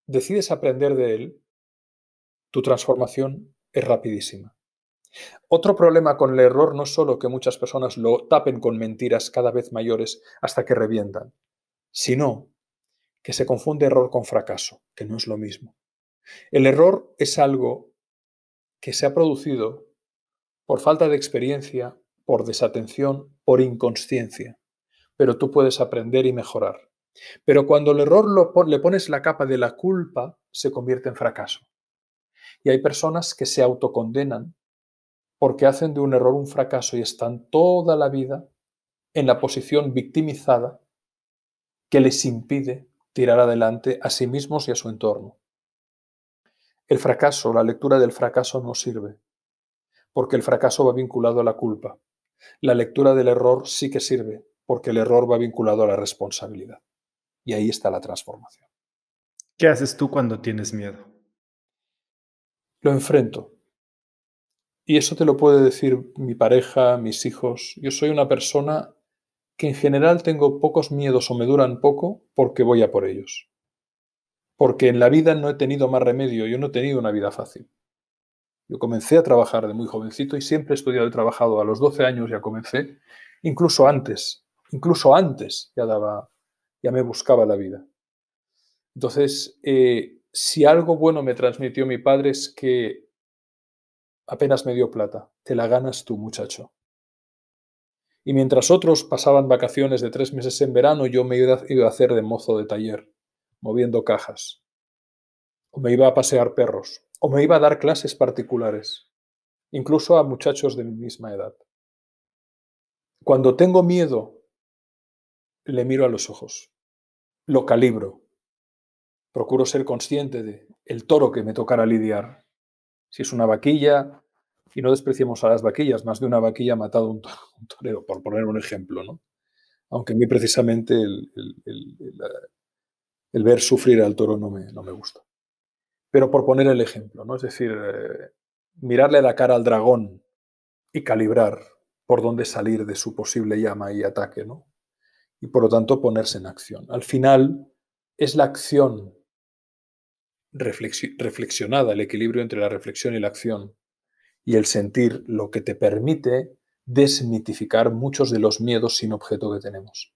decides aprender de él, tu transformación es rapidísima. Otro problema con el error no es solo que muchas personas lo tapen con mentiras cada vez mayores hasta que revientan, sino que se confunde error con fracaso, que no es lo mismo. El error es algo que se ha producido por falta de experiencia, por desatención, por inconsciencia, pero tú puedes aprender y mejorar. Pero cuando el error le pones la capa de la culpa, se convierte en fracaso. Y hay personas que se autocondenan porque hacen de un error un fracaso y están toda la vida en la posición victimizada que les impide tirar adelante a sí mismos y a su entorno. El fracaso, la lectura del fracaso no sirve, porque el fracaso va vinculado a la culpa. La lectura del error sí que sirve, porque el error va vinculado a la responsabilidad. Y ahí está la transformación. ¿Qué haces tú cuando tienes miedo? Lo enfrento. Y eso te lo puede decir mi pareja, mis hijos. Yo soy una persona que en general tengo pocos miedos o me duran poco porque voy a por ellos. Porque en la vida no he tenido más remedio, yo no he tenido una vida fácil. Yo comencé a trabajar de muy jovencito y siempre he estudiado y trabajado. A los 12 años ya comencé, incluso antes, incluso antes ya daba, ya me buscaba la vida. Entonces, eh, si algo bueno me transmitió mi padre es que apenas me dio plata, te la ganas tú, muchacho. Y mientras otros pasaban vacaciones de tres meses en verano, yo me iba a hacer de mozo de taller, moviendo cajas. O me iba a pasear perros. O me iba a dar clases particulares, incluso a muchachos de mi misma edad. Cuando tengo miedo, le miro a los ojos, lo calibro procuro ser consciente de el toro que me tocará lidiar. Si es una vaquilla, y no despreciemos a las vaquillas, más de una vaquilla ha matado un, toro, torero, por poner un ejemplo, ¿no? Aunque a mí precisamente el, ver sufrir al toro no me, gusta. Pero por poner el ejemplo, ¿no? Es decir, eh, mirarle la cara al dragón y calibrar por dónde salir de su posible llama y ataque, ¿no? Y por lo tanto ponerse en acción. Al final es la acción reflexionada, el equilibrio entre la reflexión y la acción y el sentir lo que te permite desmitificar muchos de los miedos sin objeto que tenemos.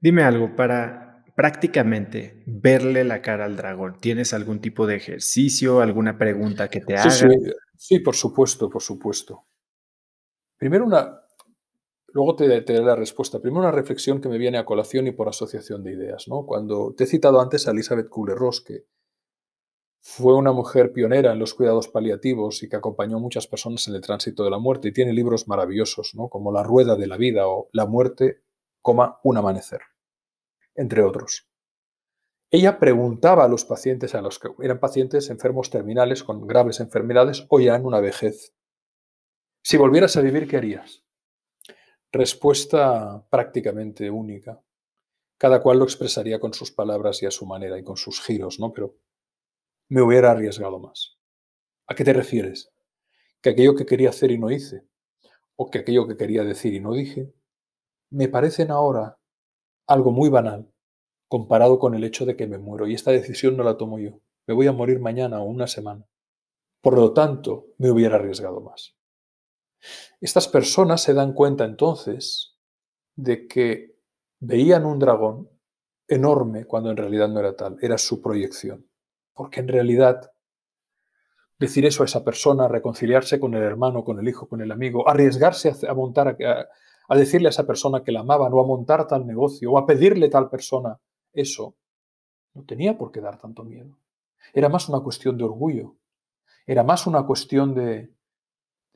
Dime algo, para prácticamente verle la cara al dragón, ¿tienes algún tipo de ejercicio, alguna pregunta que te haga? Sí, por supuesto, por supuesto. Primero una, luego te, daré la respuesta. Primero una reflexión que me viene a colación y por asociación de ideas. ¿no? Cuando te he citado antes a Elizabeth Kubler-Ross, que fue una mujer pionera en los cuidados paliativos y que acompañó a muchas personas en el tránsito de la muerte y tiene libros maravillosos, ¿no? como La Rueda de la Vida o La Muerte, coma, un amanecer, entre otros. Ella preguntaba a los pacientes, a los que eran pacientes enfermos terminales con graves enfermedades o ya en una vejez, si volvieras a vivir, ¿qué harías? Respuesta prácticamente única. Cada cual lo expresaría con sus palabras y a su manera y con sus giros, ¿no? Pero me hubiera arriesgado más. ¿A qué te refieres? Que aquello que quería hacer y no hice, o que aquello que quería decir y no dije, me parecen ahora algo muy banal comparado con el hecho de que me muero y esta decisión no la tomo yo. Me voy a morir mañana o una semana. Por lo tanto, me hubiera arriesgado más. Estas personas se dan cuenta entonces de que veían un dragón enorme cuando en realidad no era tal, era su proyección. Porque en realidad decir eso a esa persona, reconciliarse con el hermano, con el hijo, con el amigo, arriesgarse a, montar, a, decirle a esa persona que la amaban o a montar tal negocio o a pedirle tal persona, eso no tenía por qué dar tanto miedo. Era más una cuestión de orgullo, era más una cuestión de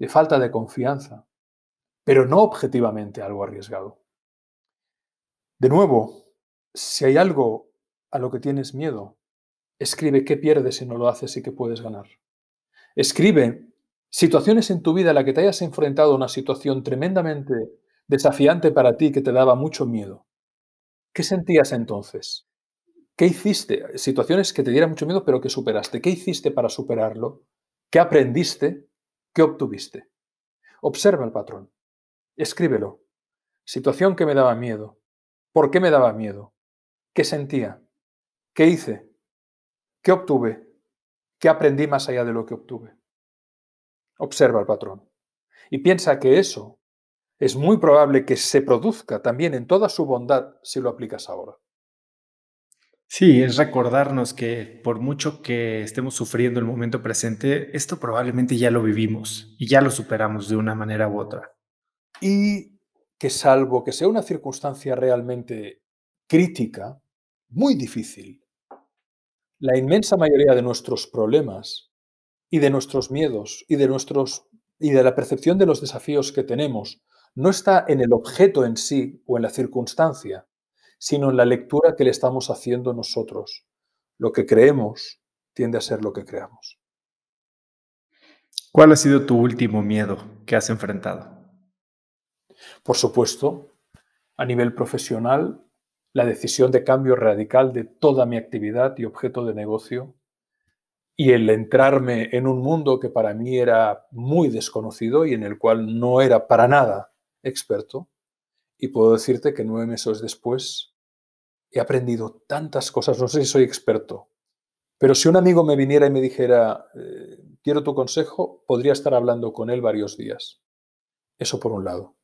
falta de confianza, pero no objetivamente algo arriesgado. De nuevo, si hay algo a lo que tienes miedo, Escribe qué pierdes si no lo haces y qué puedes ganar. Escribe situaciones en tu vida en la que te hayas enfrentado a una situación tremendamente desafiante para ti que te daba mucho miedo. ¿Qué sentías entonces? ¿Qué hiciste? Situaciones que te dieran mucho miedo pero que superaste. ¿Qué hiciste para superarlo? ¿Qué aprendiste? ¿Qué obtuviste? Observa el patrón. Escríbelo. Situación que me daba miedo. ¿Por qué me daba miedo? ¿Qué sentía? ¿Qué hice? ¿Qué obtuve? ¿Qué aprendí más allá de lo que obtuve? Observa el patrón y piensa que eso es muy probable que se produzca también en toda su bondad si lo aplicas ahora. Sí, es recordarnos que por mucho que estemos sufriendo el momento presente, esto probablemente ya lo vivimos y ya lo superamos de una manera u otra. Y que salvo que sea una circunstancia realmente crítica, muy difícil, la inmensa mayoría de nuestros problemas y de nuestros miedos y de, nuestros, y de la percepción de los desafíos que tenemos no está en el objeto en sí o en la circunstancia, sino en la lectura que le estamos haciendo nosotros. Lo que creemos tiende a ser lo que creamos. ¿Cuál ha sido tu último miedo que has enfrentado? Por supuesto, a nivel profesional, la decisión de cambio radical de toda mi actividad y objeto de negocio y el entrarme en un mundo que para mí era muy desconocido y en el cual no era para nada experto. Y puedo decirte que nueve meses después he aprendido tantas cosas, no sé si soy experto, pero si un amigo me viniera y me dijera, eh, quiero tu consejo, podría estar hablando con él varios días. Eso por un lado.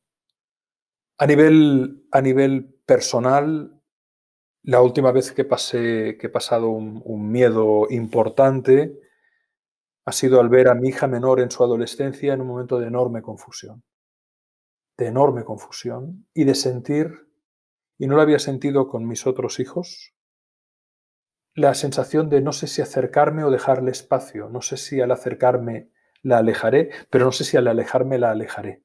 A nivel, a nivel personal, la última vez que pasé, que he pasado un, miedo importante ha sido al ver a mi hija menor en su adolescencia en un momento de enorme confusión, de enorme confusión y de sentir, y no lo había sentido con mis otros hijos, la sensación de no sé si acercarme o dejarle espacio, no sé si al acercarme la alejaré, pero no sé si al alejarme la alejaré.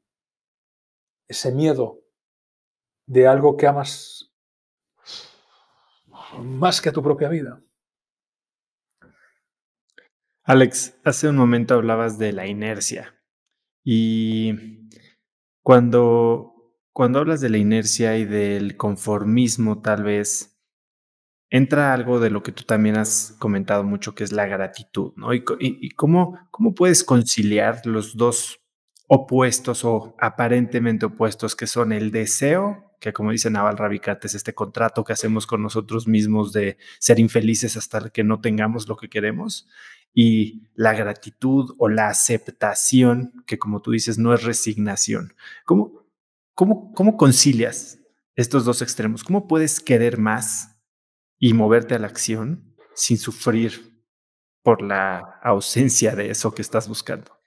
Ese miedo de algo que amas más que a tu propia vida. Alex, hace un momento hablabas de la inercia y cuando, cuando hablas de la inercia y del conformismo tal vez, entra algo de lo que tú también has comentado mucho, que es la gratitud, ¿no? Y, cómo, cómo puedes conciliar los dos opuestos o aparentemente opuestos, que son el deseo que como dice Naval Ravikant es este contrato que hacemos con nosotros mismos de ser infelices hasta que no tengamos lo que queremos. Y la gratitud o la aceptación, que como tú dices, no es resignación. ¿Cómo, cómo, cómo concilias estos dos extremos? ¿Cómo puedes querer más y moverte a la acción sin sufrir por la ausencia de eso que estás buscando?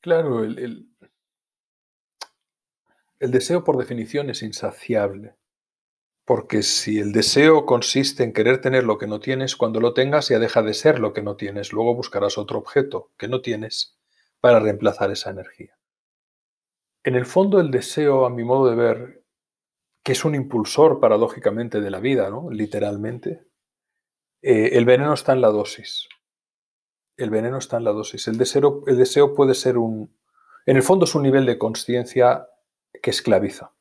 Claro, el el deseo por definición es insaciable, porque si el deseo consiste en querer tener lo que no tienes, cuando lo tengas ya deja de ser lo que no tienes, luego buscarás otro objeto que no tienes para reemplazar esa energía. En el fondo el deseo, a mi modo de ver, que es un impulsor paradójicamente de la vida, literalmente, eh, el veneno está en la dosis. El veneno está en la dosis. El deseo, el deseo puede ser un... En el fondo es un nivel de conciencia que esclaviza,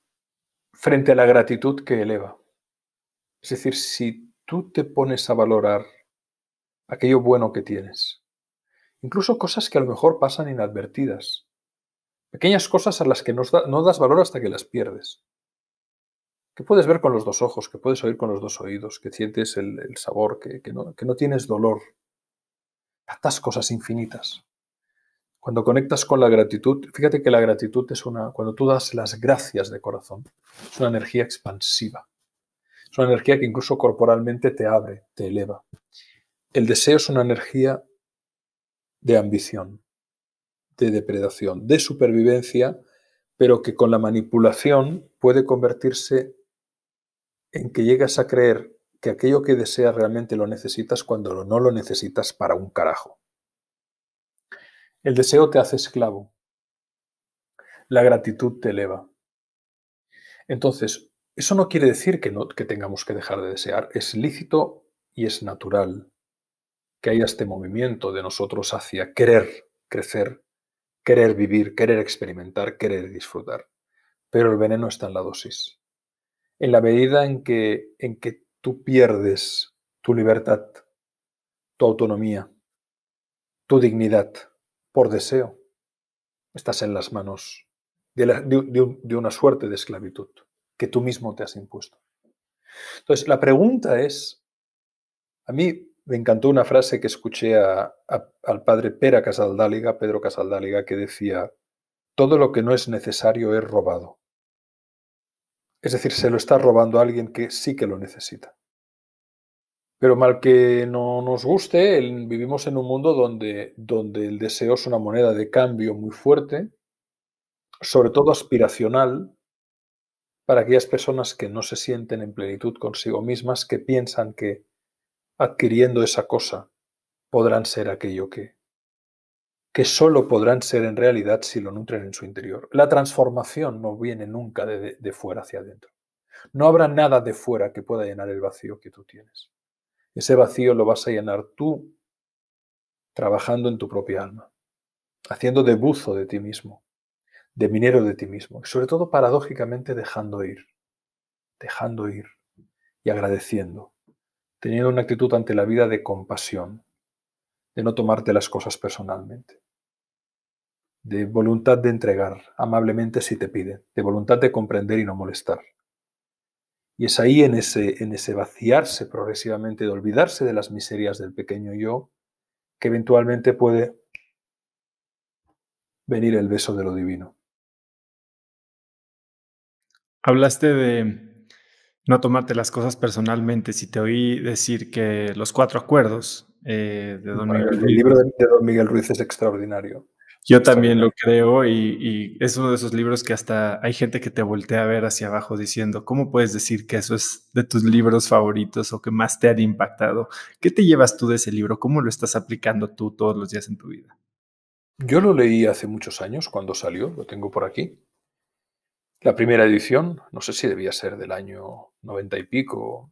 frente a la gratitud que eleva. Es decir, si tú te pones a valorar aquello bueno que tienes, incluso cosas que a lo mejor pasan inadvertidas, pequeñas cosas a las que no, das valor hasta que las pierdes, que puedes ver con los dos ojos, que puedes oír con los dos oídos, que sientes el, sabor, que, no, que no tienes dolor, tantas cosas infinitas. Cuando conectas con la gratitud, fíjate que la gratitud es una, cuando tú das las gracias de corazón, es una energía expansiva. Es una energía que incluso corporalmente te abre, te eleva. El deseo es una energía de ambición, de depredación, de supervivencia, pero que con la manipulación puede convertirse en que llegas a creer que aquello que deseas realmente lo necesitas cuando no lo necesitas para un carajo. El deseo te hace esclavo. La gratitud te eleva. Entonces, eso no quiere decir que, no, tengamos que dejar de desear. Es lícito y es natural que haya este movimiento de nosotros hacia querer crecer, querer vivir, querer experimentar, querer disfrutar. Pero el veneno está en la dosis. En la medida en que, en que tú pierdes tu libertad, tu autonomía, tu dignidad, por deseo, estás en las manos de, una suerte de esclavitud que tú mismo te has impuesto. Entonces, la pregunta es, a mí me encantó una frase que escuché al padre Pera Casaldáliga, Pedro Casaldáliga, que decía, todo lo que no es necesario es robado. Es decir, se lo está robando a alguien que sí que lo necesita. Pero mal que no nos guste, vivimos en un mundo donde, donde el deseo es una moneda de cambio muy fuerte, sobre todo aspiracional, para aquellas personas que no se sienten en plenitud consigo mismas, que piensan que adquiriendo esa cosa podrán ser aquello que, que solo podrán ser en realidad si lo nutren en su interior. La transformación no viene nunca de fuera hacia adentro. No habrá nada de fuera que pueda llenar el vacío que tú tienes. Ese vacío lo vas a llenar tú trabajando en tu propia alma, haciendo de buzo de ti mismo, de minero de ti mismo, y sobre todo paradójicamente dejando ir, dejando ir y agradeciendo, teniendo una actitud ante la vida de compasión, de no tomarte las cosas personalmente, de voluntad de entregar amablemente si te piden, de voluntad de comprender y no molestar. Y es ahí en ese, en ese vaciarse progresivamente, de olvidarse de las miserias del pequeño yo, que eventualmente puede venir el beso de lo divino. Hablaste de no tomarte las cosas personalmente. Si te oí decir que los cuatro acuerdos eh, de Don Miguel El libro de Don Miguel Ruiz es extraordinario. Yo también lo creo y, es uno de esos libros que hasta hay gente que te voltea a ver hacia abajo diciendo, ¿cómo puedes decir que eso es de tus libros favoritos o que más te han impactado? ¿Qué te llevas tú de ese libro? ¿Cómo lo estás aplicando tú todos los días en tu vida? Yo lo leí hace muchos años cuando salió, lo tengo por aquí. La primera edición, no sé si debía ser del año noventa y pico,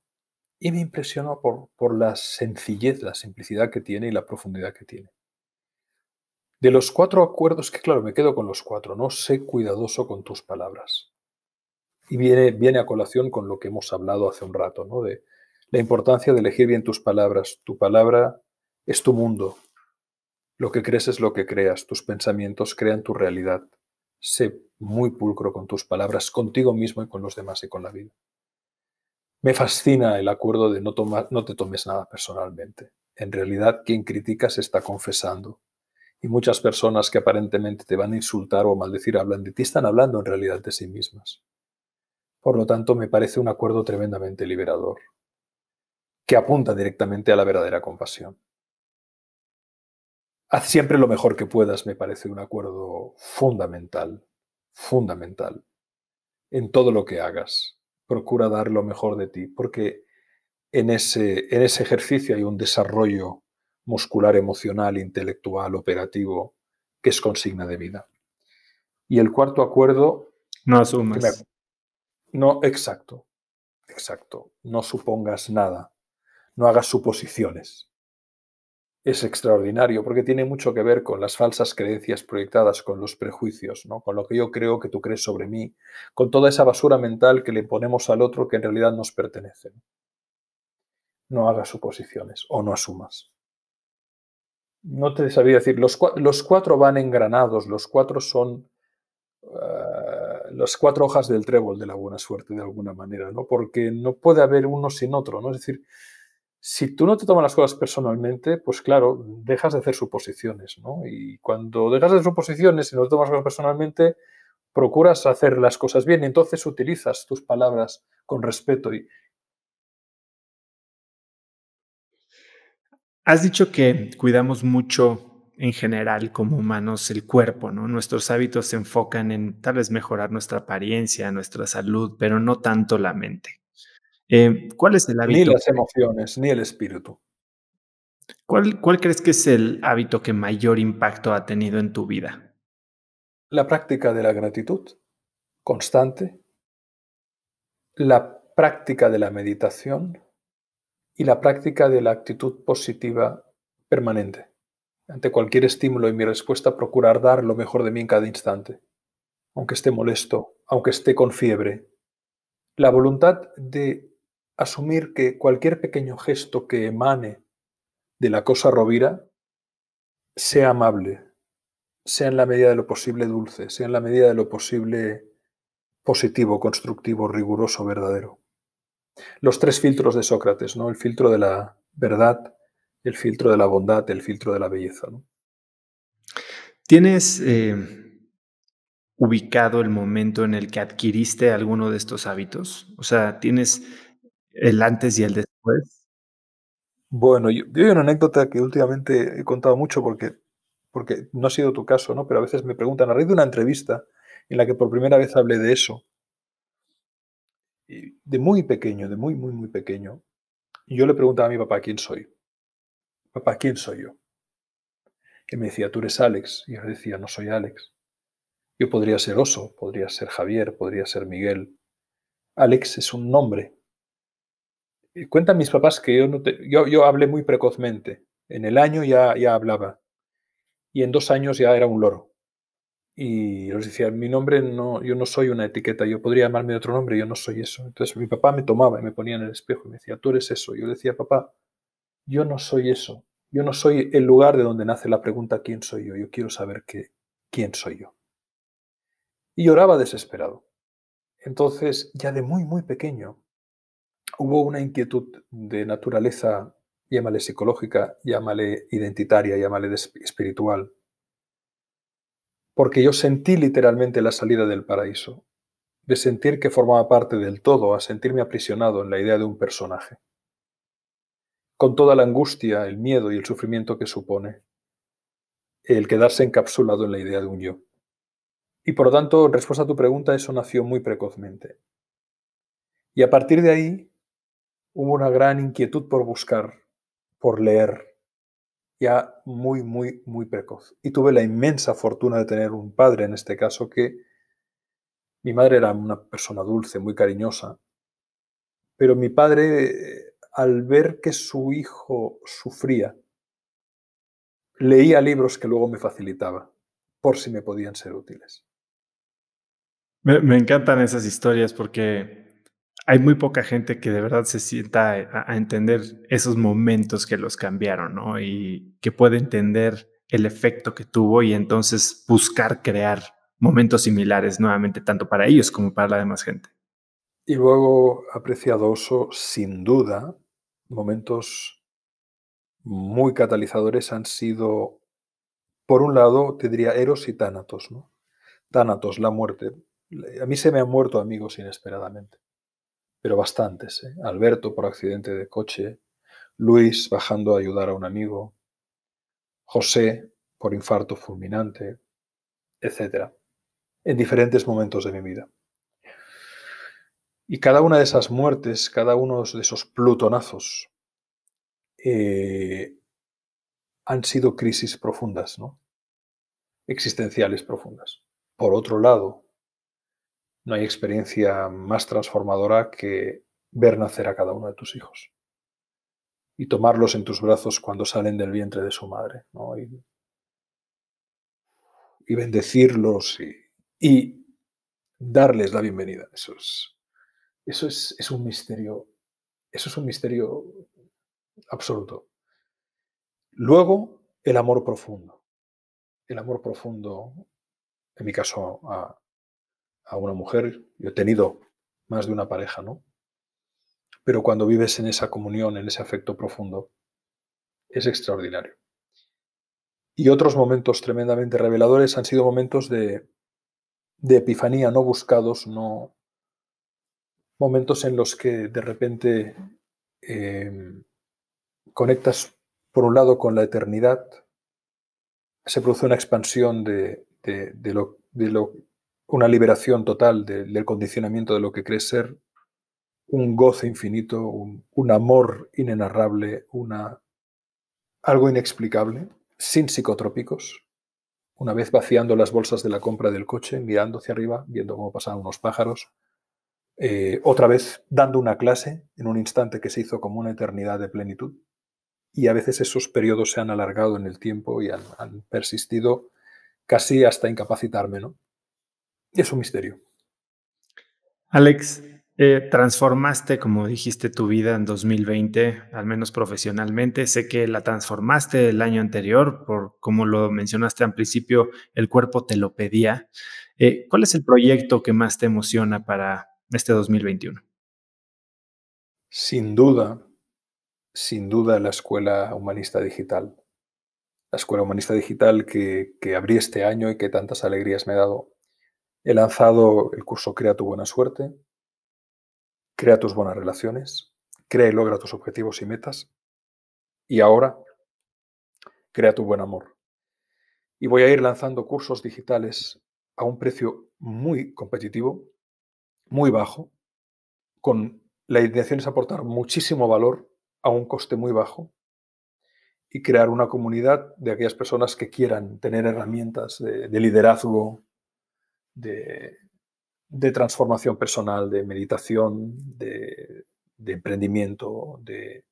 y me impresionó por la sencillez, la simplicidad que tiene y la profundidad que tiene. De los cuatro acuerdos, que claro, me quedo con los cuatro, ¿no? Sé cuidadoso con tus palabras. Y viene, viene a colación con lo que hemos hablado hace un rato, ¿no? De la importancia de elegir bien tus palabras. Tu palabra es tu mundo. Lo que crees es lo que creas. Tus pensamientos crean tu realidad. Sé muy pulcro con tus palabras, contigo mismo y con los demás y con la vida. Me fascina el acuerdo de no, no te tomes nada personalmente. En realidad, quien critica se está confesando y muchas personas que aparentemente te van a insultar o maldecir hablan de ti, están hablando en realidad de sí mismas. Por lo tanto, me parece un acuerdo tremendamente liberador, que apunta directamente a la verdadera compasión. Haz siempre lo mejor que puedas, me parece un acuerdo fundamental, fundamental, en todo lo que hagas. Procura dar lo mejor de ti, porque en ese, en ese ejercicio hay un desarrollo muscular, emocional, intelectual, operativo, que es consigna de vida. Y el cuarto acuerdo... No asumas. No, exacto, exacto. No supongas nada, no hagas suposiciones. Es extraordinario porque tiene mucho que ver con las falsas creencias proyectadas, con los prejuicios, ¿no? con lo que yo creo que tú crees sobre mí, con toda esa basura mental que le ponemos al otro que en realidad nos pertenece. No hagas suposiciones o no asumas no te sabía decir, los, los cuatro van engranados, los cuatro son eh, las cuatro hojas del trébol de la buena suerte de alguna manera, ¿no? Porque no puede haber uno sin otro, ¿no? Es decir, si tú no te tomas las cosas personalmente, pues claro, dejas de hacer suposiciones, ¿no? Y cuando dejas de hacer suposiciones y no te tomas las cosas personalmente, procuras hacer las cosas bien entonces utilizas tus palabras con respeto y, Has dicho que cuidamos mucho en general como humanos el cuerpo, ¿no? Nuestros hábitos se enfocan en tal vez mejorar nuestra apariencia, nuestra salud, pero no tanto la mente. Eh, ¿Cuál es el hábito? Ni las emociones, ni el espíritu. ¿Cuál, ¿Cuál crees que es el hábito que mayor impacto ha tenido en tu vida? La práctica de la gratitud constante, la práctica de la meditación, y la práctica de la actitud positiva permanente. Ante cualquier estímulo y mi respuesta, procurar dar lo mejor de mí en cada instante, aunque esté molesto, aunque esté con fiebre. La voluntad de asumir que cualquier pequeño gesto que emane de la cosa rovira sea amable, sea en la medida de lo posible dulce, sea en la medida de lo posible positivo, constructivo, riguroso, verdadero. Los tres filtros de Sócrates, ¿no? El filtro de la verdad, el filtro de la bondad, el filtro de la belleza. ¿Tienes eh, ubicado el momento en el que adquiriste alguno de estos hábitos? O sea, ¿tienes el antes y el después? Bueno, yo, hay una anécdota que últimamente he contado mucho porque, porque no ha sido tu caso, ¿no? Pero a veces me preguntan, a raíz de una entrevista en la que por primera vez hablé de eso, de muy pequeño, de muy, muy, muy pequeño, yo le preguntaba a mi papá quién soy. Papá, ¿quién soy yo? Y me decía, tú eres Alex. Y yo le decía, no soy Alex. Yo podría ser Oso, podría ser Javier, podría ser Miguel. Alex es un nombre. Y cuentan mis papás que yo, yo, hablé muy precozmente. En el año ya, ya hablaba. Y en dos años ya era un loro y les decía, mi nombre no, yo no soy una etiqueta, yo podría llamarme otro nombre, yo no soy eso. Entonces mi papá me tomaba y me ponía en el espejo y me decía, tú eres eso. Yo decía, papá, yo no soy eso, yo no soy el lugar de donde nace la pregunta quién soy yo, yo quiero saber quién soy yo. Y lloraba desesperado. Entonces, ya de muy, muy pequeño, hubo una inquietud de naturaleza, llámale psicológica, llámale identitaria, llámale espiritual, porque yo sentí literalmente la salida del paraíso, de sentir que formaba parte del todo a sentirme aprisionado en la idea de un personaje, con toda la angustia, el miedo y el sufrimiento que supone el quedarse encapsulado en la idea de un yo. Y por lo tanto, en respuesta a tu pregunta, eso nació muy precozmente. Y a partir de ahí hubo una gran inquietud por buscar, por leer, ya muy, muy, muy precoz. Y tuve la inmensa fortuna de tener un padre, en este caso, que mi madre era una persona dulce, muy cariñosa, pero mi padre, al ver que su hijo sufría, leía libros que luego me facilitaba, por si me podían ser útiles. Me, me encantan esas historias porque hay muy poca gente que de verdad se sienta e, a, entender esos momentos que los cambiaron, ¿no? Y que puede entender el efecto que tuvo y entonces buscar crear momentos similares nuevamente, tanto para ellos como para la demás gente. Y luego, apreciado sin duda, momentos muy catalizadores han sido, por un lado, te diría Eros y Tánatos, ¿no? Tánatos, la muerte. A mí se me han muerto amigos inesperadamente pero bastantes. ¿eh? Alberto por accidente de coche, Luis bajando a ayudar a un amigo, José por infarto fulminante, etc. En diferentes momentos de mi vida. Y cada una de esas muertes, cada uno de esos plutonazos, eh, han sido crisis profundas, ¿no? existenciales profundas. Por otro lado, no hay experiencia más transformadora que ver nacer a cada uno de tus hijos y tomarlos en tus brazos cuando salen del vientre de su madre y, bendecirlos y, darles la bienvenida. Eso eso es, es un misterio, eso es un misterio absoluto. Luego, el amor profundo. El amor profundo, en mi caso, a, a una mujer, yo he tenido más de una pareja, ¿no? Pero cuando vives en esa comunión, en ese afecto profundo, es extraordinario. Y otros momentos tremendamente reveladores han sido momentos de, epifanía, no buscados, no momentos en los que de repente em, conectas por un lado con la eternidad, se produce una expansión de, lo, de, lo, una liberación total del condicionamiento de lo que crees ser, un goce infinito, un, amor inenarrable, una, algo inexplicable, sin psicotrópicos, una vez vaciando las bolsas de la compra del coche, mirando hacia arriba, viendo cómo pasaban unos pájaros, eh, otra vez dando una clase en un instante que se hizo como una eternidad de plenitud. Y a veces esos periodos se han alargado en el tiempo y han persistido casi hasta incapacitarme, ¿no? es un misterio. Alex, eh, transformaste, como dijiste, tu vida en 2020, al menos profesionalmente. Sé que la transformaste el año anterior, por como lo mencionaste al principio, el cuerpo te lo pedía. Eh, ¿Cuál es el proyecto que más te emociona para este 2021? Sin duda, sin duda la Escuela Humanista Digital. La Escuela Humanista Digital que abrí este año y que tantas alegrías me ha dado He lanzado el curso Crea tu buena suerte, Crea tus buenas relaciones, Crea y logra tus objetivos y metas. Y ahora, Crea tu buen amor. Y voy a ir lanzando cursos digitales a un precio muy competitivo, muy bajo, con la intención de aportar muchísimo valor a un coste muy bajo y crear una comunidad de aquellas personas que quieran tener herramientas de liderazgo, de, transformación personal, de meditación, de, emprendimiento, de,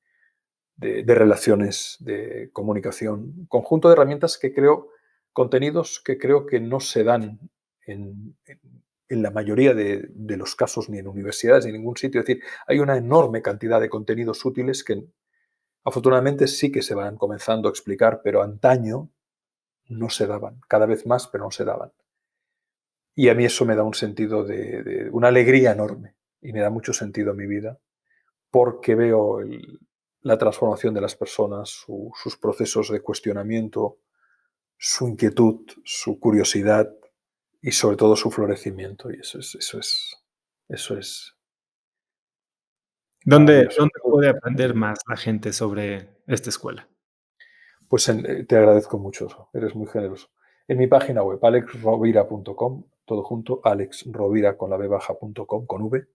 relaciones, de comunicación. Conjunto de herramientas que creo, contenidos que creo que no se dan en, la mayoría de, de, los casos, ni en universidades, ni en ningún sitio. Es decir, hay una enorme cantidad de contenidos útiles que afortunadamente sí que se van comenzando a explicar, pero antaño no se daban, cada vez más, pero no se daban. Y a mí eso me da un sentido de, una alegría enorme y me da mucho sentido a mi vida porque veo la transformación de las personas, sus procesos de cuestionamiento, su inquietud, su curiosidad y sobre todo su florecimiento. Y eso es, eso es, eso es. ¿Dónde, puede aprender más la gente sobre esta escuela? Pues eh, te agradezco mucho, eres muy generoso. En mi página web, alexrovira.com, todo junto, Rovira con la con v.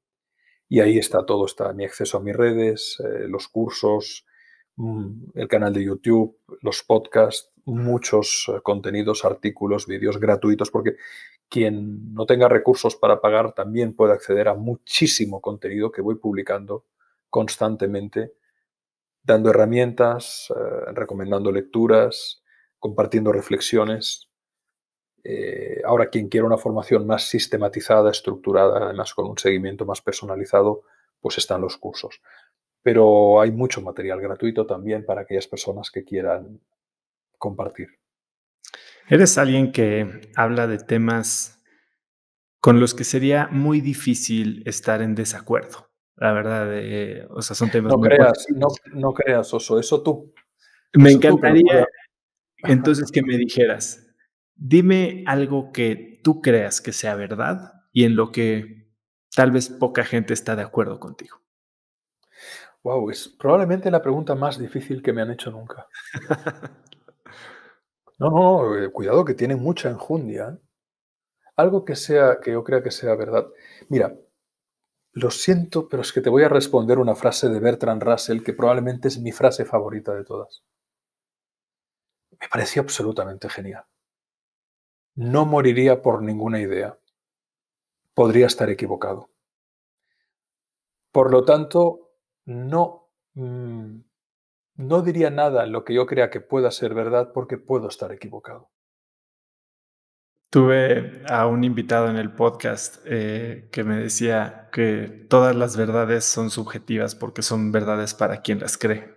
Y ahí está todo, está mi acceso a mis redes, eh, los cursos, mm, el canal de YouTube, los podcasts, muchos eh, contenidos, artículos, vídeos gratuitos, porque quien no tenga recursos para pagar también puede acceder a muchísimo contenido que voy publicando constantemente, dando herramientas, eh, recomendando lecturas, compartiendo reflexiones. Eh, ahora, quien quiera una formación más sistematizada, estructurada, además con un seguimiento más personalizado, pues están los cursos. Pero hay mucho material gratuito también para aquellas personas que quieran compartir. Eres alguien que habla de temas con los que sería muy difícil estar en desacuerdo. La verdad, eh, o sea, son temas... No creas, no, creas, Oso, eso tú. Me encantaría entonces que me dijeras, Dime algo que tú creas que sea verdad y en lo que tal vez poca gente está de acuerdo contigo. Wow, es probablemente la pregunta más difícil que me han hecho nunca. No, no, eh, cuidado que tiene mucha enjundia. ¿eh? Algo que sea que yo crea que sea verdad. Mira, lo siento, pero es que te voy a responder una frase de Bertrand Russell que probablemente es mi frase favorita de todas. Me pareció absolutamente genial no moriría por ninguna idea. Podría estar equivocado. Por lo tanto, no, mm, no diría nada en lo que yo crea que pueda ser verdad porque puedo estar equivocado. Tuve a un invitado en el podcast eh, que me decía que todas las verdades son subjetivas porque son verdades para quien las cree.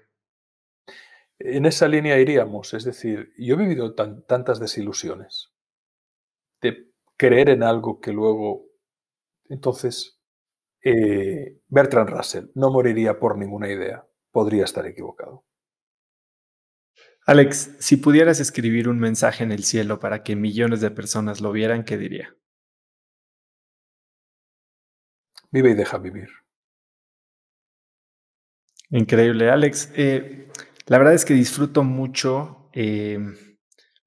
En esa línea iríamos, es decir, yo he vivido tantas desilusiones de creer en algo que luego... Entonces, eh, Bertrand Russell no moriría por ninguna idea. Podría estar equivocado. Alex, si pudieras escribir un mensaje en el cielo para que millones de personas lo vieran, ¿qué diría? Vive y deja vivir. Increíble, Alex. Eh, la verdad es que disfruto mucho eh,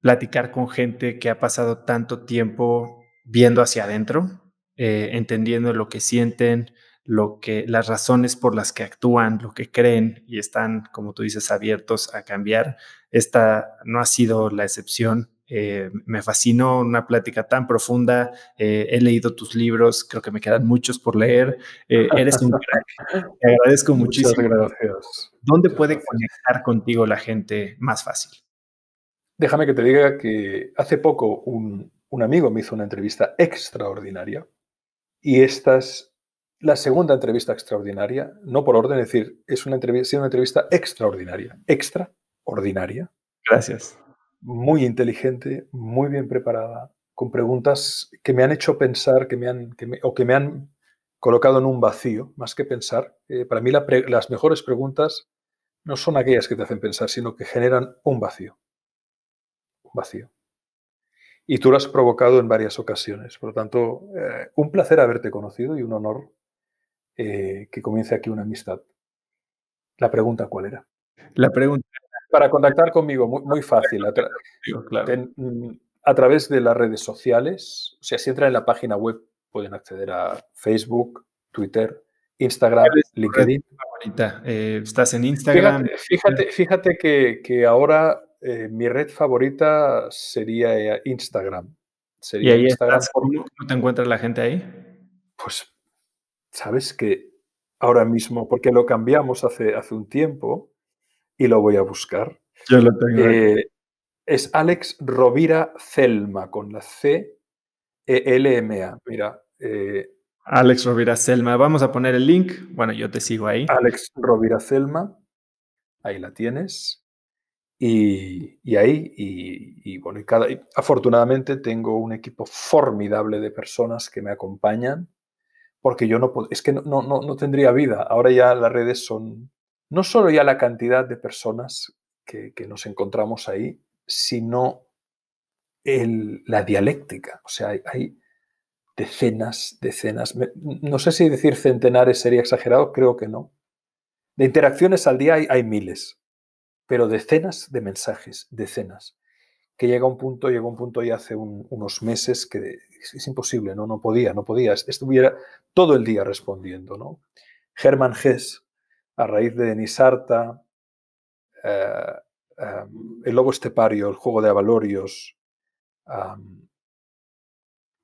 platicar con gente que ha pasado tanto tiempo viendo hacia adentro, eh, entendiendo lo que sienten, lo que, las razones por las que actúan, lo que creen y están, como tú dices, abiertos a cambiar. Esta no ha sido la excepción. Eh, me fascinó una plática tan profunda. Eh, he leído tus libros, creo que me quedan muchos por leer. eres un crack. Te agradezco muchísimo. ¿Dónde puede conectar contigo la gente más fácil? déjame que te diga que hace poco un, amigo me hizo una entrevista extraordinaria y esta es la segunda entrevista extraordinaria, no por orden, es decir, es una entrevista, una entrevista extraordinaria, extraordinaria. Gracias. Muy inteligente, muy bien preparada, con preguntas que me han hecho pensar, que me han, o que me han colocado en un vacío, más que pensar. Eh, para mí las mejores preguntas no son aquellas que te hacen pensar, sino que generan un vacío vacío. Y tú lo has provocado en varias ocasiones. Por lo tanto, eh, un placer haberte conocido y un honor eh, que comience aquí una amistad. La pregunta, ¿cuál era? La pregunta. Para contactar conmigo, muy, muy fácil. A, través de las redes sociales, o sea, si entran en la página web, pueden acceder a Facebook, Twitter, Instagram, LinkedIn. ahorita eh, estás en Instagram. Fíjate, fíjate, que, que, ahora eh, mi red favorita sería Instagram. Sería Instagram. ¿No te encuentras la gente ahí? Pues, sabes que ahora mismo, porque lo cambiamos hace, hace un tiempo y lo voy a buscar. Yo lo tengo. Eh, es Alex Rovira Celma, con la C -E l m a Mira. Eh, Alex Rovira Celma. Vamos a poner el link. Bueno, yo te sigo ahí. Alex Rovira Celma. Ahí la tienes. Y, ahí, y, bueno, cada, afortunadamente tengo un equipo formidable de personas que me acompañan, porque yo no es que no, tendría vida. Ahora ya las redes son, no solo ya la cantidad de personas que, nos encontramos ahí, sino la dialéctica. O sea, hay, decenas, decenas, no sé si decir centenares sería exagerado, creo que no. De interacciones al día hay miles pero decenas de mensajes, decenas. Que llega un punto, llegó un punto ya hace unos meses que es, imposible, ¿no? No podía, no podías, Estuviera todo el día respondiendo, ¿no? Germán a raíz de Denis eh, em, El Lobo Estepario, El Juego de Avalorios, em,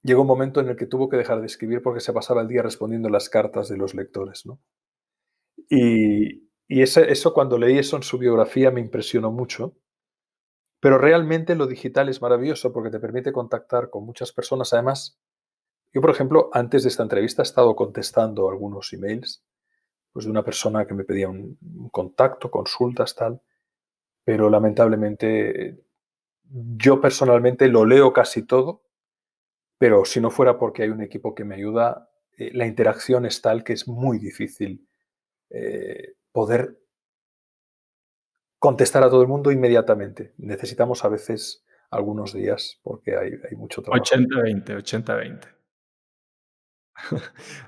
llegó un momento en el que tuvo que dejar de escribir porque se pasaba el día respondiendo las cartas de los lectores, ¿no? Y, y eso, cuando leí eso en su biografía me impresionó mucho. Pero realmente lo digital es maravilloso porque te permite contactar con muchas personas. Además, yo, por ejemplo, antes de esta entrevista he estado contestando algunos emails pues, de una persona que me pedía un, contacto, consultas, tal. Pero lamentablemente yo personalmente lo leo casi todo, pero si no fuera porque hay un equipo que me ayuda, eh, la interacción es tal que es muy difícil eh, poder contestar a todo el mundo inmediatamente. Necesitamos a veces algunos días porque hay, mucho trabajo. 80-20, 80-20.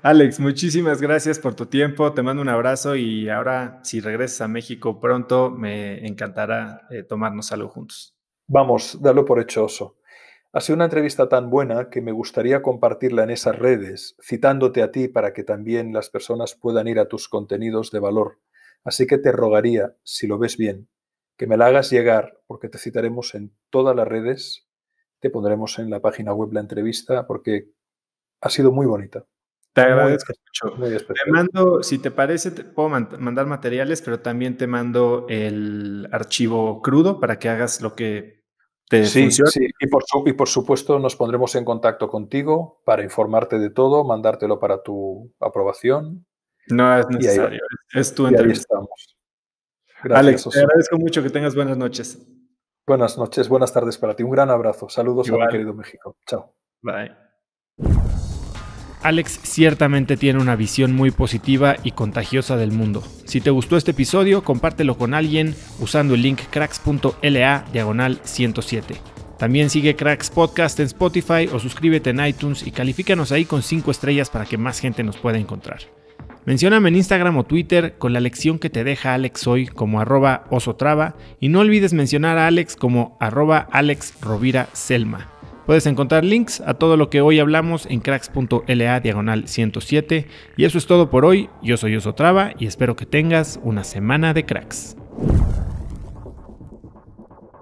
Alex, muchísimas gracias por tu tiempo, te mando un abrazo y ahora si regresas a México pronto me encantará eh, tomarnos algo juntos. Vamos, dalo por hecho, Oso. Ha sido una entrevista tan buena que me gustaría compartirla en esas redes, citándote a ti para que también las personas puedan ir a tus contenidos de valor. Así que te rogaría, si lo ves bien, que me la hagas llegar, porque te citaremos en todas las redes, te pondremos en la página web la entrevista, porque ha sido muy bonita. Te agradezco mucho. te mando, si te parece, puedo mandar materiales, pero también te mando el archivo crudo para que hagas lo que te y por supuesto nos pondremos en contacto contigo para informarte de todo, mandártelo para tu aprobación no es necesario, es tu entrevista. Alex, te agradezco mucho que tengas buenas noches. Buenas noches, buenas tardes para ti. Un gran abrazo. Saludos a mi querido México. Chao. Bye. Alex ciertamente tiene una visión muy positiva y contagiosa del mundo. Si te gustó este episodio, compártelo con alguien usando el link cracks.la diagonal 107. También sigue Cracks Podcast en Spotify o suscríbete en iTunes y califícanos ahí con 5 estrellas para que más gente nos pueda encontrar. Mencióname en Instagram o Twitter con la lección que te deja Alex hoy como arroba osotrava y no olvides mencionar a Alex como arroba Alex Rovira Selma. Puedes encontrar links a todo lo que hoy hablamos en cracks.la diagonal 107. Y eso es todo por hoy. Yo soy traba y espero que tengas una semana de cracks.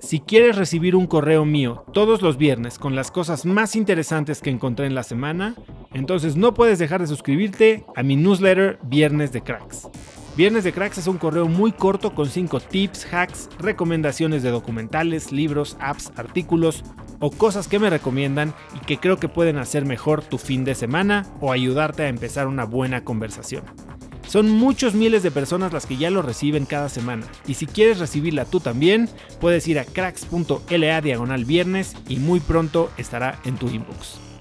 Si quieres recibir un correo mío todos los viernes con las cosas más interesantes que encontré en la semana, entonces no puedes dejar de suscribirte a mi newsletter Viernes de Cracks. Viernes de Cracks es un correo muy corto con 5 tips, hacks, recomendaciones de documentales, libros, apps, artículos o cosas que me recomiendan y que creo que pueden hacer mejor tu fin de semana o ayudarte a empezar una buena conversación. Son muchos miles de personas las que ya lo reciben cada semana. Y si quieres recibirla tú también, puedes ir a cracks.la diagonal viernes y muy pronto estará en tu inbox.